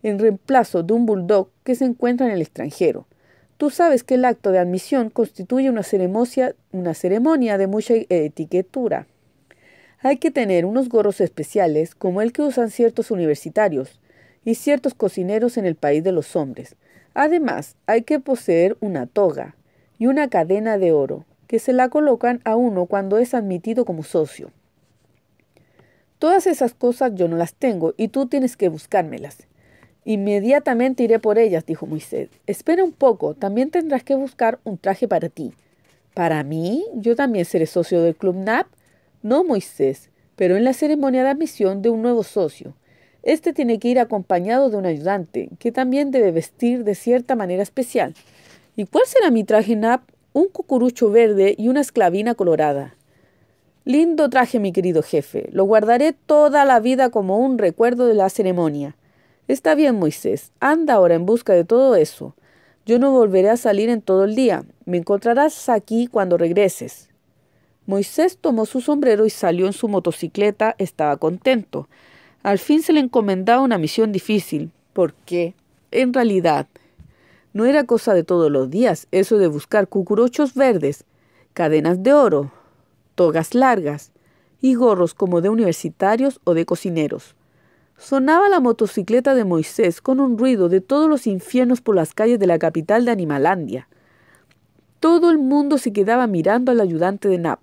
en reemplazo de un bulldog que se encuentra en el extranjero. Tú sabes que el acto de admisión constituye una ceremonia, una ceremonia de mucha etiquetura. Hay que tener unos gorros especiales como el que usan ciertos universitarios y ciertos cocineros en el país de los hombres. Además, hay que poseer una toga y una cadena de oro que se la colocan a uno cuando es admitido como socio. Todas esas cosas yo no las tengo y tú tienes que buscármelas. Inmediatamente iré por ellas, dijo Moisés. Espera un poco, también tendrás que buscar un traje para ti. ¿Para mí? ¿Yo también seré socio del Club NAP? No, Moisés, pero en la ceremonia de admisión de un nuevo socio. Este tiene que ir acompañado de un ayudante, que también debe vestir de cierta manera especial. ¿Y cuál será mi traje NAP? un cucurucho verde y una esclavina colorada. Lindo traje, mi querido jefe. Lo guardaré toda la vida como un recuerdo de la ceremonia. Está bien, Moisés. Anda ahora en busca de todo eso. Yo no volveré a salir en todo el día. Me encontrarás aquí cuando regreses. Moisés tomó su sombrero y salió en su motocicleta. Estaba contento. Al fin se le encomendaba una misión difícil, porque, en realidad, no era cosa de todos los días eso de buscar cucurochos verdes, cadenas de oro, togas largas y gorros como de universitarios o de cocineros. Sonaba la motocicleta de Moisés con un ruido de todos los infiernos por las calles de la capital de Animalandia. Todo el mundo se quedaba mirando al ayudante de Nap,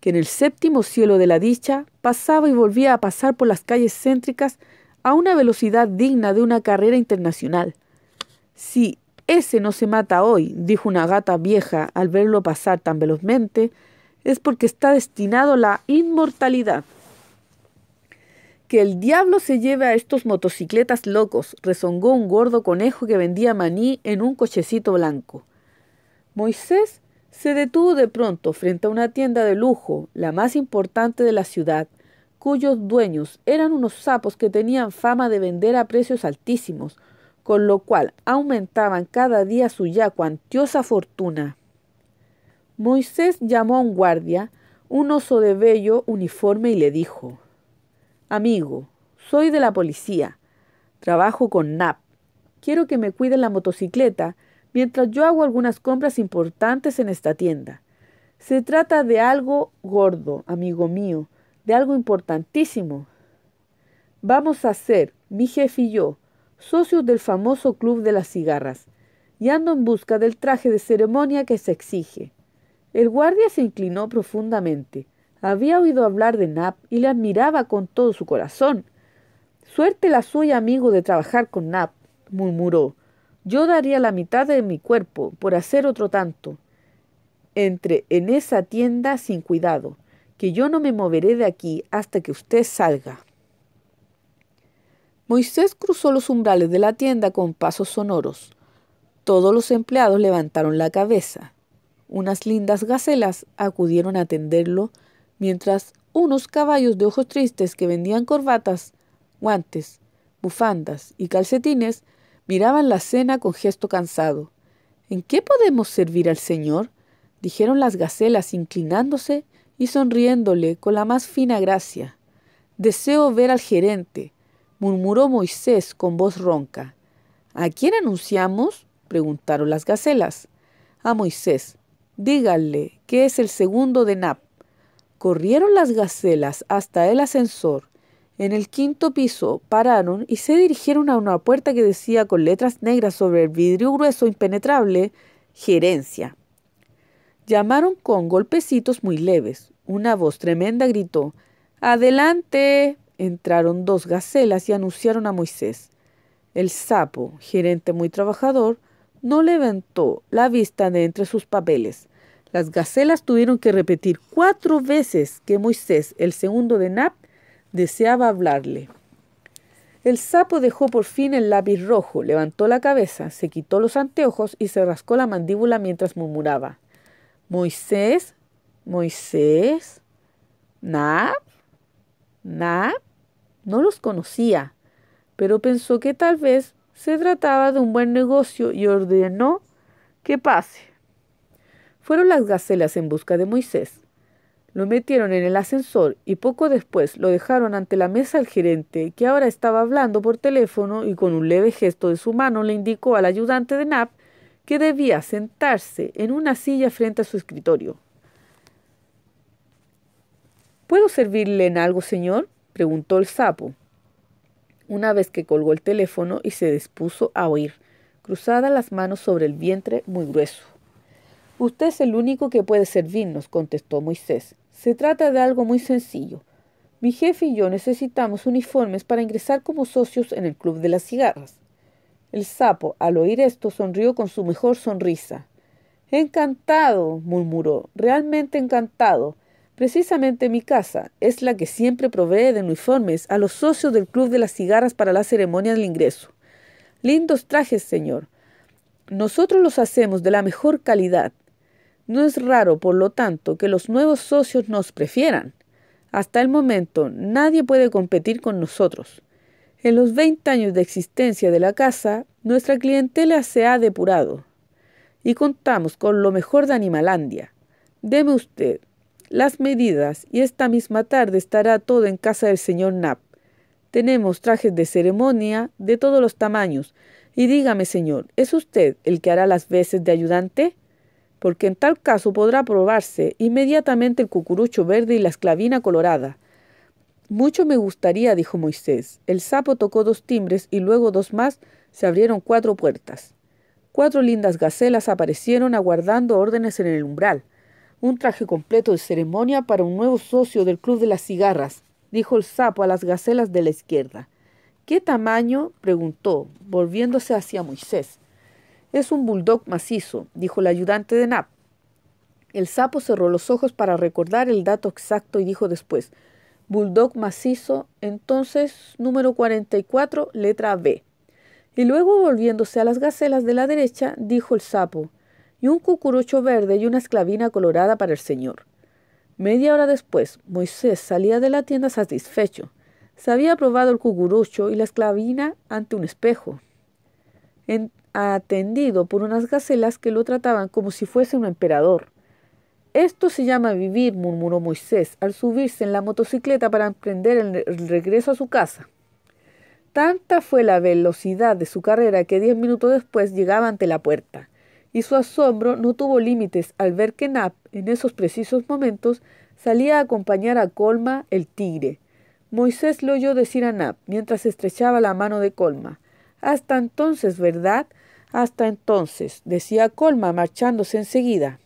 que en el séptimo cielo de la dicha pasaba y volvía a pasar por las calles céntricas a una velocidad digna de una carrera internacional. Sí ese no se mata hoy, dijo una gata vieja al verlo pasar tan velozmente, es porque está destinado a la inmortalidad. Que el diablo se lleve a estos motocicletas locos, rezongó un gordo conejo que vendía maní en un cochecito blanco. Moisés se detuvo de pronto frente a una tienda de lujo, la más importante de la ciudad, cuyos dueños eran unos sapos que tenían fama de vender a precios altísimos, con lo cual aumentaban cada día su ya cuantiosa fortuna. Moisés llamó a un guardia, un oso de bello uniforme, y le dijo, Amigo, soy de la policía, trabajo con NAP, quiero que me cuiden la motocicleta mientras yo hago algunas compras importantes en esta tienda. Se trata de algo gordo, amigo mío, de algo importantísimo. Vamos a hacer, mi jefe y yo, socios del famoso Club de las Cigarras, y ando en busca del traje de ceremonia que se exige. El guardia se inclinó profundamente. Había oído hablar de Nap y le admiraba con todo su corazón. Suerte la suya, amigo, de trabajar con Nap, murmuró. Yo daría la mitad de mi cuerpo por hacer otro tanto. Entre en esa tienda sin cuidado, que yo no me moveré de aquí hasta que usted salga. Moisés cruzó los umbrales de la tienda con pasos sonoros. Todos los empleados levantaron la cabeza. Unas lindas gacelas acudieron a atenderlo, mientras unos caballos de ojos tristes que vendían corbatas, guantes, bufandas y calcetines miraban la cena con gesto cansado. ¿En qué podemos servir al Señor? dijeron las gacelas inclinándose y sonriéndole con la más fina gracia. Deseo ver al gerente, murmuró Moisés con voz ronca. ¿A quién anunciamos? preguntaron las gacelas. A Moisés. Díganle que es el segundo de Nap. Corrieron las gacelas hasta el ascensor. En el quinto piso pararon y se dirigieron a una puerta que decía con letras negras sobre el vidrio grueso impenetrable Gerencia. Llamaron con golpecitos muy leves. Una voz tremenda gritó Adelante entraron dos gacelas y anunciaron a Moisés. El sapo, gerente muy trabajador, no levantó la vista de entre sus papeles. Las gacelas tuvieron que repetir cuatro veces que Moisés, el segundo de Nap, deseaba hablarle. El sapo dejó por fin el lápiz rojo, levantó la cabeza, se quitó los anteojos y se rascó la mandíbula mientras murmuraba. Moisés, Moisés, Nap, Nap. No los conocía, pero pensó que tal vez se trataba de un buen negocio y ordenó que pase. Fueron las gacelas en busca de Moisés. Lo metieron en el ascensor y poco después lo dejaron ante la mesa al gerente, que ahora estaba hablando por teléfono y con un leve gesto de su mano le indicó al ayudante de Nap que debía sentarse en una silla frente a su escritorio. ¿Puedo servirle en algo, señor? preguntó el sapo, una vez que colgó el teléfono y se dispuso a oír, cruzadas las manos sobre el vientre muy grueso. Usted es el único que puede servirnos, contestó Moisés. Se trata de algo muy sencillo. Mi jefe y yo necesitamos uniformes para ingresar como socios en el Club de las Cigarras. El sapo, al oír esto, sonrió con su mejor sonrisa. Encantado, murmuró, realmente encantado. Precisamente mi casa es la que siempre provee de uniformes a los socios del Club de las Cigarras para la ceremonia del ingreso. Lindos trajes, señor. Nosotros los hacemos de la mejor calidad. No es raro, por lo tanto, que los nuevos socios nos prefieran. Hasta el momento, nadie puede competir con nosotros. En los 20 años de existencia de la casa, nuestra clientela se ha depurado y contamos con lo mejor de Animalandia. Deme usted las medidas y esta misma tarde estará todo en casa del señor Knapp. Tenemos trajes de ceremonia de todos los tamaños. Y dígame, señor, ¿es usted el que hará las veces de ayudante? Porque en tal caso podrá probarse inmediatamente el cucurucho verde y la esclavina colorada. Mucho me gustaría, dijo Moisés. El sapo tocó dos timbres y luego dos más se abrieron cuatro puertas. Cuatro lindas gacelas aparecieron aguardando órdenes en el umbral un traje completo de ceremonia para un nuevo socio del Club de las Cigarras, dijo el sapo a las gacelas de la izquierda. ¿Qué tamaño? preguntó, volviéndose hacia Moisés. Es un bulldog macizo, dijo el ayudante de Nap. El sapo cerró los ojos para recordar el dato exacto y dijo después, bulldog macizo, entonces número 44, letra B. Y luego, volviéndose a las gacelas de la derecha, dijo el sapo, y un cucurucho verde y una esclavina colorada para el señor. Media hora después, Moisés salía de la tienda satisfecho. Se había probado el cucurucho y la esclavina ante un espejo, atendido por unas gacelas que lo trataban como si fuese un emperador. Esto se llama vivir, murmuró Moisés al subirse en la motocicleta para emprender el regreso a su casa. Tanta fue la velocidad de su carrera que diez minutos después llegaba ante la puerta y su asombro no tuvo límites al ver que Nap, en esos precisos momentos, salía a acompañar a Colma el tigre. Moisés lo oyó decir a Nap mientras estrechaba la mano de Colma. Hasta entonces, ¿verdad? Hasta entonces, decía Colma, marchándose enseguida.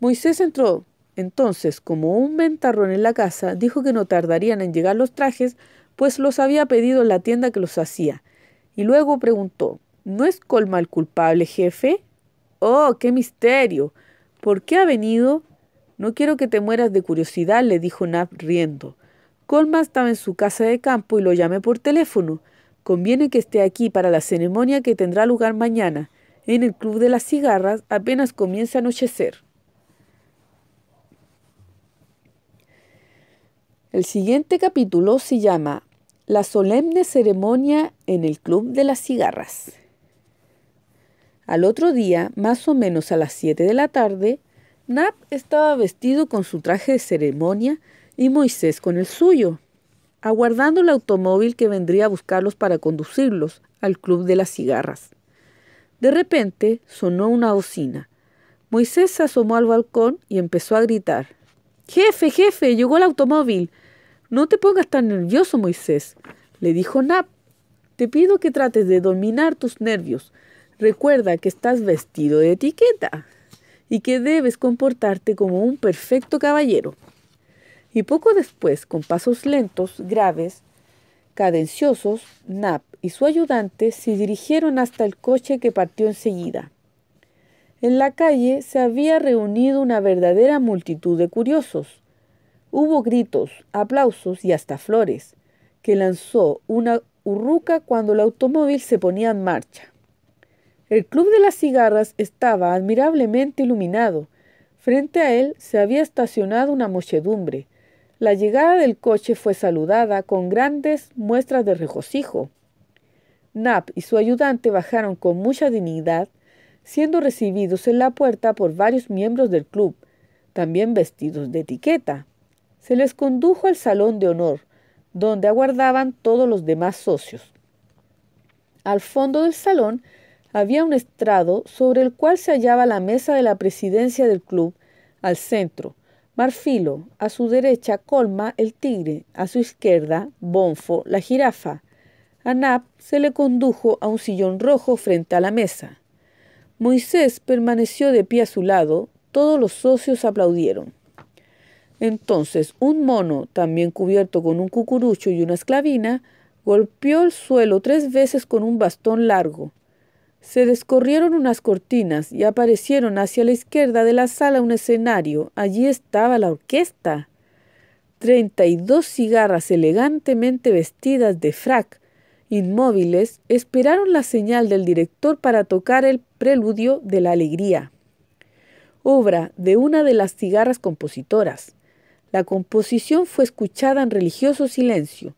Moisés entró. Entonces, como un ventarrón en la casa, dijo que no tardarían en llegar los trajes, pues los había pedido en la tienda que los hacía. Y luego preguntó, ¿No es Colma el culpable, jefe? Oh, qué misterio. ¿Por qué ha venido? No quiero que te mueras de curiosidad, le dijo Nab riendo. Colma estaba en su casa de campo y lo llamé por teléfono. Conviene que esté aquí para la ceremonia que tendrá lugar mañana, en el Club de las Cigarras, apenas comienza a anochecer. El siguiente capítulo se llama La solemne ceremonia en el Club de las Cigarras. Al otro día, más o menos a las 7 de la tarde, Nap estaba vestido con su traje de ceremonia y Moisés con el suyo, aguardando el automóvil que vendría a buscarlos para conducirlos al Club de las Cigarras. De repente sonó una bocina. Moisés se asomó al balcón y empezó a gritar. Jefe, jefe, llegó el automóvil. No te pongas tan nervioso, Moisés, le dijo Nap. Te pido que trates de dominar tus nervios. Recuerda que estás vestido de etiqueta y que debes comportarte como un perfecto caballero. Y poco después, con pasos lentos, graves, cadenciosos, Nap y su ayudante se dirigieron hasta el coche que partió enseguida. En la calle se había reunido una verdadera multitud de curiosos. Hubo gritos, aplausos y hasta flores, que lanzó una urruca cuando el automóvil se ponía en marcha. El Club de las Cigarras estaba admirablemente iluminado. Frente a él se había estacionado una muchedumbre. La llegada del coche fue saludada con grandes muestras de regocijo. Nap y su ayudante bajaron con mucha dignidad, siendo recibidos en la puerta por varios miembros del club, también vestidos de etiqueta. Se les condujo al salón de honor, donde aguardaban todos los demás socios. Al fondo del salón había un estrado sobre el cual se hallaba la mesa de la presidencia del club, al centro, Marfilo, a su derecha Colma, el tigre, a su izquierda Bonfo, la jirafa. A Nap se le condujo a un sillón rojo frente a la mesa. Moisés permaneció de pie a su lado, todos los socios aplaudieron. Entonces un mono, también cubierto con un cucurucho y una esclavina, golpeó el suelo tres veces con un bastón largo. Se descorrieron unas cortinas y aparecieron hacia la izquierda de la sala un escenario. Allí estaba la orquesta. Treinta y dos cigarras elegantemente vestidas de frac, inmóviles, esperaron la señal del director para tocar el preludio de la alegría, obra de una de las cigarras compositoras. La composición fue escuchada en religioso silencio.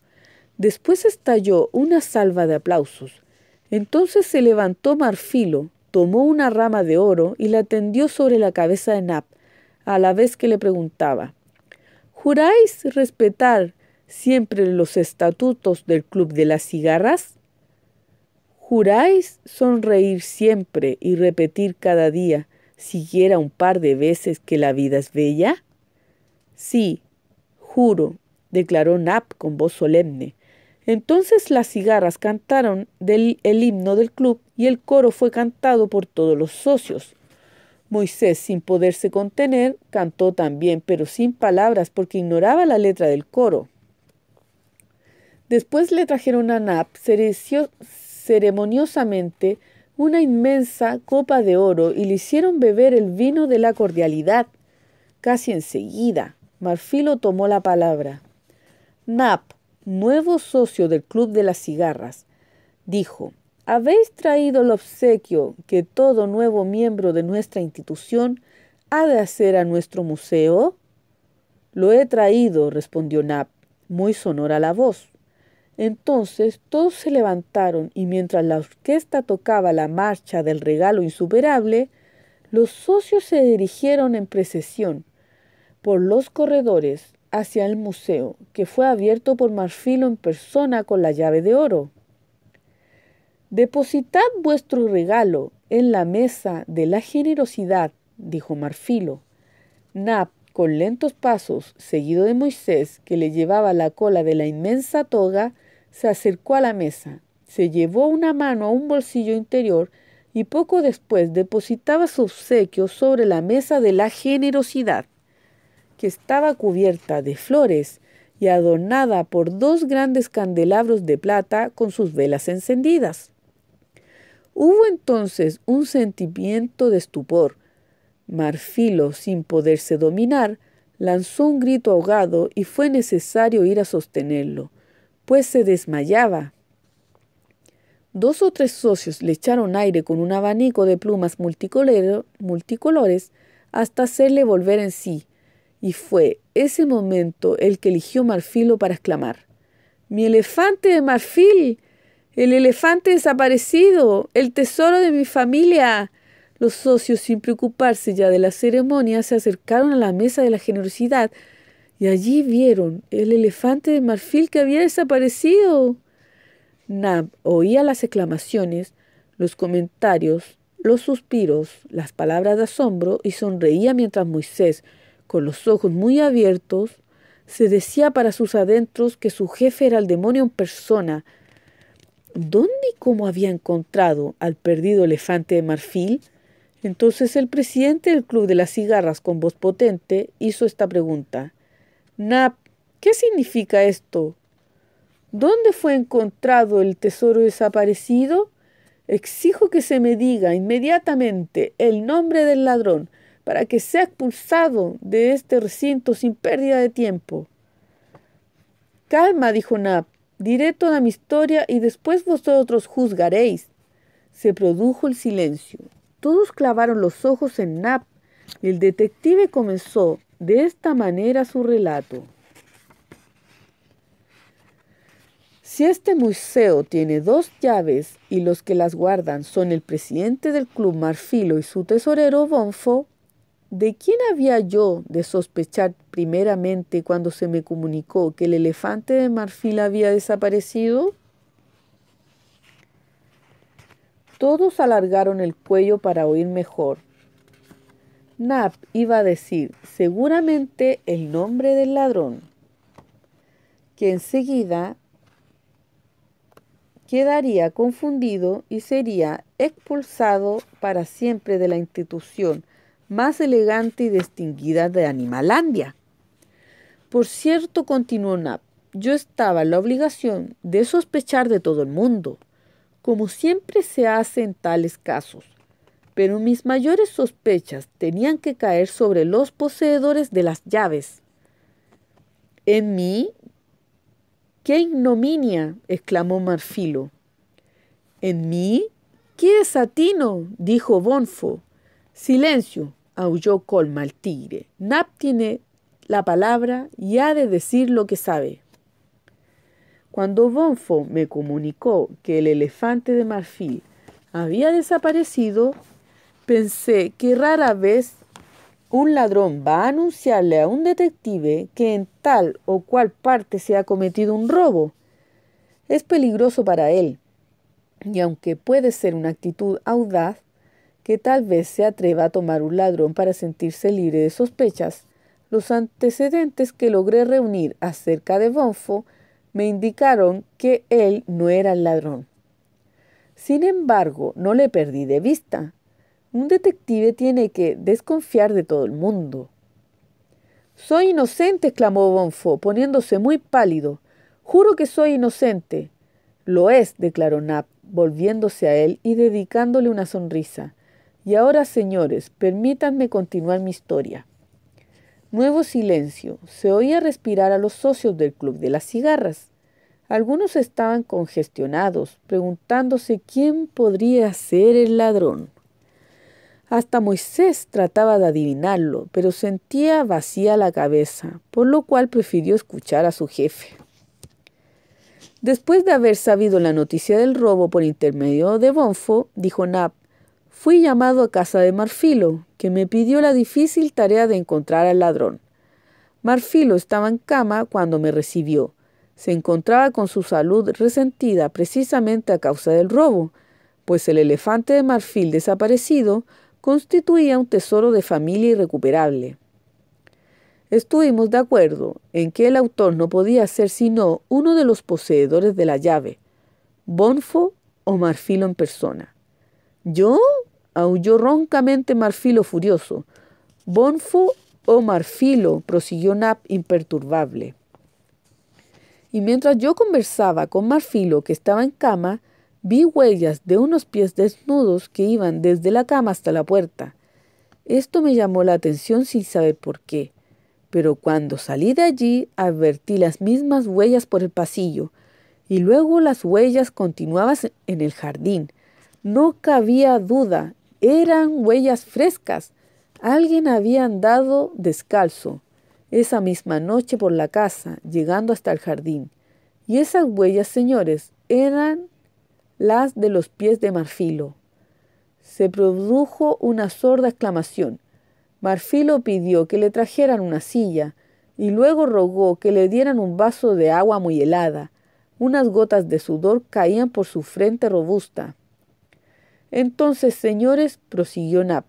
Después estalló una salva de aplausos. Entonces se levantó Marfilo, tomó una rama de oro y la tendió sobre la cabeza de Nap, a la vez que le preguntaba, ¿Juráis respetar siempre los estatutos del Club de las Cigarras? ¿Juráis sonreír siempre y repetir cada día, siquiera un par de veces, que la vida es bella? Sí, juro, declaró Nap con voz solemne, entonces las cigarras cantaron del, el himno del club y el coro fue cantado por todos los socios. Moisés, sin poderse contener, cantó también, pero sin palabras, porque ignoraba la letra del coro. Después le trajeron a Nap ceremoniosamente una inmensa copa de oro y le hicieron beber el vino de la cordialidad. Casi enseguida, Marfilo tomó la palabra. Nap, nuevo socio del Club de las Cigarras, dijo, habéis traído el obsequio que todo nuevo miembro de nuestra institución ha de hacer a nuestro museo. Lo he traído, respondió Nap, muy sonora la voz. Entonces todos se levantaron y mientras la orquesta tocaba la marcha del regalo insuperable, los socios se dirigieron en precesión por los corredores hacia el museo, que fue abierto por Marfilo en persona con la llave de oro. Depositad vuestro regalo en la mesa de la generosidad, dijo Marfilo. Nap, con lentos pasos, seguido de Moisés, que le llevaba la cola de la inmensa toga, se acercó a la mesa, se llevó una mano a un bolsillo interior y poco después depositaba su obsequio sobre la mesa de la generosidad estaba cubierta de flores y adornada por dos grandes candelabros de plata con sus velas encendidas. Hubo entonces un sentimiento de estupor. Marfilo, sin poderse dominar, lanzó un grito ahogado y fue necesario ir a sostenerlo, pues se desmayaba. Dos o tres socios le echaron aire con un abanico de plumas multicolores hasta hacerle volver en sí, y fue ese momento el que eligió Marfilo para exclamar, Mi elefante de marfil, el elefante desaparecido, el tesoro de mi familia. Los socios, sin preocuparse ya de la ceremonia, se acercaron a la mesa de la generosidad y allí vieron el elefante de marfil que había desaparecido. Nab oía las exclamaciones, los comentarios, los suspiros, las palabras de asombro y sonreía mientras Moisés, con los ojos muy abiertos, se decía para sus adentros que su jefe era el demonio en persona. ¿Dónde y cómo había encontrado al perdido elefante de marfil? Entonces el presidente del Club de las Cigarras, con voz potente, hizo esta pregunta. Nap, ¿qué significa esto? ¿Dónde fue encontrado el tesoro desaparecido? Exijo que se me diga inmediatamente el nombre del ladrón, para que sea expulsado de este recinto sin pérdida de tiempo. Calma, dijo Nap, diré toda mi historia y después vosotros juzgaréis. Se produjo el silencio. Todos clavaron los ojos en Nap y el detective comenzó de esta manera su relato. Si este museo tiene dos llaves y los que las guardan son el presidente del Club Marfilo y su tesorero Bonfo, ¿De quién había yo de sospechar primeramente cuando se me comunicó que el elefante de marfil había desaparecido? Todos alargaron el cuello para oír mejor. Nap iba a decir seguramente el nombre del ladrón, que enseguida quedaría confundido y sería expulsado para siempre de la institución más elegante y distinguida de Animalandia. Por cierto, continuó Nap, yo estaba en la obligación de sospechar de todo el mundo, como siempre se hace en tales casos, pero mis mayores sospechas tenían que caer sobre los poseedores de las llaves. En mí, qué ignominia, exclamó Marfilo. En mí, qué desatino, dijo Bonfo. Silencio, aulló Colma al tigre. Nap tiene la palabra y ha de decir lo que sabe. Cuando Bonfo me comunicó que el elefante de marfil había desaparecido, pensé que rara vez un ladrón va a anunciarle a un detective que en tal o cual parte se ha cometido un robo. Es peligroso para él, y aunque puede ser una actitud audaz, que tal vez se atreva a tomar un ladrón para sentirse libre de sospechas, los antecedentes que logré reunir acerca de Bonfo me indicaron que él no era el ladrón. Sin embargo, no le perdí de vista. Un detective tiene que desconfiar de todo el mundo. Soy inocente, exclamó Bonfo, poniéndose muy pálido. Juro que soy inocente. Lo es, declaró Nap, volviéndose a él y dedicándole una sonrisa. Y ahora, señores, permítanme continuar mi historia. Nuevo silencio. Se oía respirar a los socios del Club de las Cigarras. Algunos estaban congestionados, preguntándose quién podría ser el ladrón. Hasta Moisés trataba de adivinarlo, pero sentía vacía la cabeza, por lo cual prefirió escuchar a su jefe. Después de haber sabido la noticia del robo por intermedio de Bonfo, dijo Nap, fui llamado a casa de Marfilo, que me pidió la difícil tarea de encontrar al ladrón. Marfilo estaba en cama cuando me recibió. Se encontraba con su salud resentida precisamente a causa del robo, pues el elefante de marfil desaparecido constituía un tesoro de familia irrecuperable. Estuvimos de acuerdo en que el autor no podía ser sino uno de los poseedores de la llave, Bonfo o Marfilo en persona. Yo aulló roncamente Marfilo furioso. Bonfo o oh Marfilo, prosiguió Nap imperturbable. Y mientras yo conversaba con Marfilo, que estaba en cama, vi huellas de unos pies desnudos que iban desde la cama hasta la puerta. Esto me llamó la atención sin saber por qué, pero cuando salí de allí advertí las mismas huellas por el pasillo, y luego las huellas continuaban en el jardín, no cabía duda, eran huellas frescas. Alguien había andado descalzo esa misma noche por la casa, llegando hasta el jardín. Y esas huellas, señores, eran las de los pies de Marfilo. Se produjo una sorda exclamación. Marfilo pidió que le trajeran una silla y luego rogó que le dieran un vaso de agua muy helada. Unas gotas de sudor caían por su frente robusta. Entonces, señores, prosiguió Nap,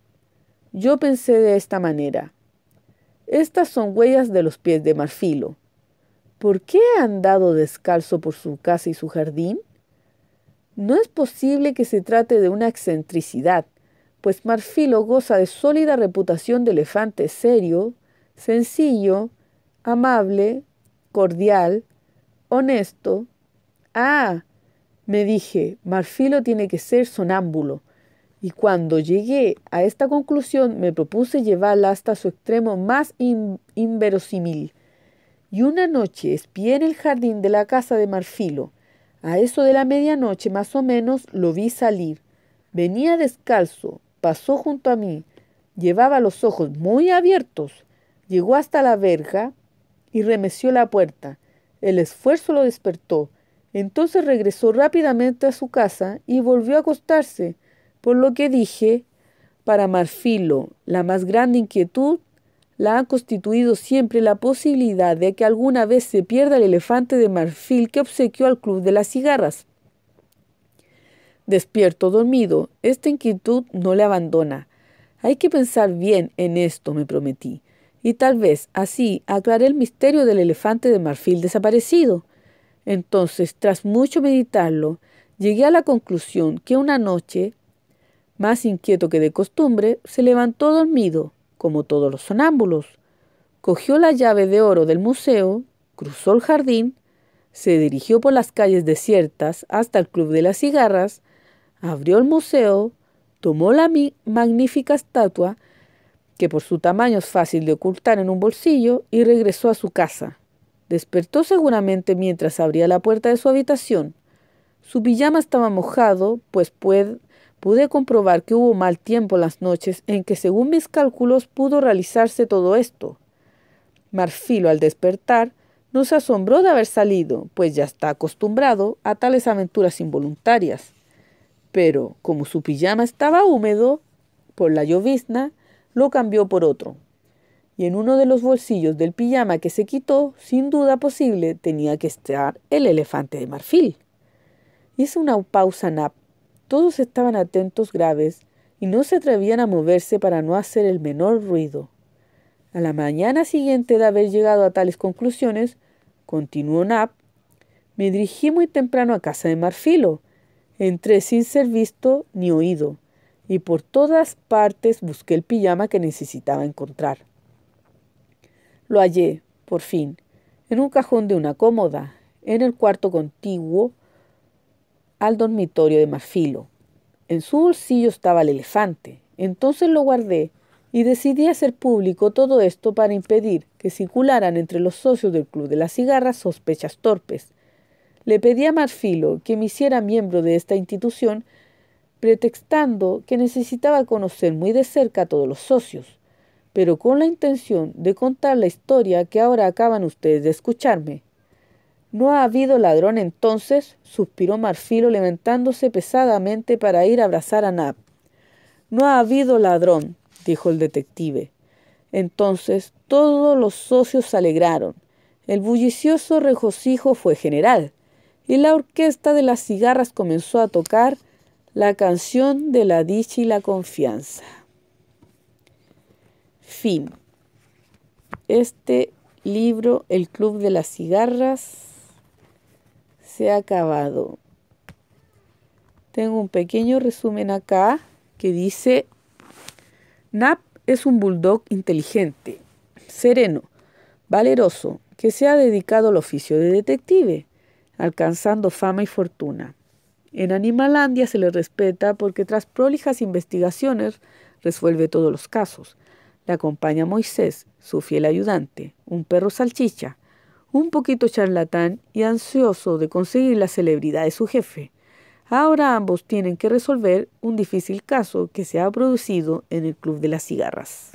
yo pensé de esta manera. Estas son huellas de los pies de Marfilo. ¿Por qué ha andado descalzo por su casa y su jardín? No es posible que se trate de una excentricidad, pues Marfilo goza de sólida reputación de elefante serio, sencillo, amable, cordial, honesto. Ah, me dije, Marfilo tiene que ser sonámbulo. Y cuando llegué a esta conclusión me propuse llevarla hasta su extremo más inverosímil. Y una noche espié en el jardín de la casa de Marfilo. A eso de la medianoche más o menos lo vi salir. Venía descalzo, pasó junto a mí, llevaba los ojos muy abiertos, llegó hasta la verja y remeció la puerta. El esfuerzo lo despertó. Entonces regresó rápidamente a su casa y volvió a acostarse, por lo que dije, para Marfilo, la más grande inquietud la ha constituido siempre la posibilidad de que alguna vez se pierda el elefante de marfil que obsequió al Club de las Cigarras. Despierto dormido, esta inquietud no le abandona. Hay que pensar bien en esto, me prometí, y tal vez así aclaré el misterio del elefante de marfil desaparecido. Entonces, tras mucho meditarlo, llegué a la conclusión que una noche, más inquieto que de costumbre, se levantó dormido, como todos los sonámbulos, cogió la llave de oro del museo, cruzó el jardín, se dirigió por las calles desiertas hasta el Club de las Cigarras, abrió el museo, tomó la magnífica estatua, que por su tamaño es fácil de ocultar en un bolsillo, y regresó a su casa. Despertó seguramente mientras abría la puerta de su habitación. Su pijama estaba mojado, pues pude comprobar que hubo mal tiempo las noches en que, según mis cálculos, pudo realizarse todo esto. Marfilo, al despertar, no se asombró de haber salido, pues ya está acostumbrado a tales aventuras involuntarias. Pero, como su pijama estaba húmedo por la llovizna, lo cambió por otro y en uno de los bolsillos del pijama que se quitó, sin duda posible, tenía que estar el elefante de marfil. Hice una pausa nap. Todos estaban atentos graves y no se atrevían a moverse para no hacer el menor ruido. A la mañana siguiente de haber llegado a tales conclusiones, continuó Nap, me dirigí muy temprano a casa de Marfilo. Entré sin ser visto ni oído, y por todas partes busqué el pijama que necesitaba encontrar. Lo hallé, por fin, en un cajón de una cómoda, en el cuarto contiguo al dormitorio de Marfilo. En su bolsillo estaba el elefante. Entonces lo guardé y decidí hacer público todo esto para impedir que circularan entre los socios del Club de las Cigarras sospechas torpes. Le pedí a Marfilo que me hiciera miembro de esta institución, pretextando que necesitaba conocer muy de cerca a todos los socios pero con la intención de contar la historia que ahora acaban ustedes de escucharme. ¿No ha habido ladrón entonces? suspiró Marfilo levantándose pesadamente para ir a abrazar a Nab. No ha habido ladrón, dijo el detective. Entonces todos los socios se alegraron. El bullicioso regocijo fue general, y la orquesta de las cigarras comenzó a tocar la canción de la dicha y la confianza fin. Este libro, El Club de las Cigarras, se ha acabado. Tengo un pequeño resumen acá que dice, Nap es un bulldog inteligente, sereno, valeroso, que se ha dedicado al oficio de detective, alcanzando fama y fortuna. En Animalandia se le respeta porque tras prolijas investigaciones resuelve todos los casos le acompaña Moisés, su fiel ayudante, un perro salchicha, un poquito charlatán y ansioso de conseguir la celebridad de su jefe. Ahora ambos tienen que resolver un difícil caso que se ha producido en el Club de las Cigarras.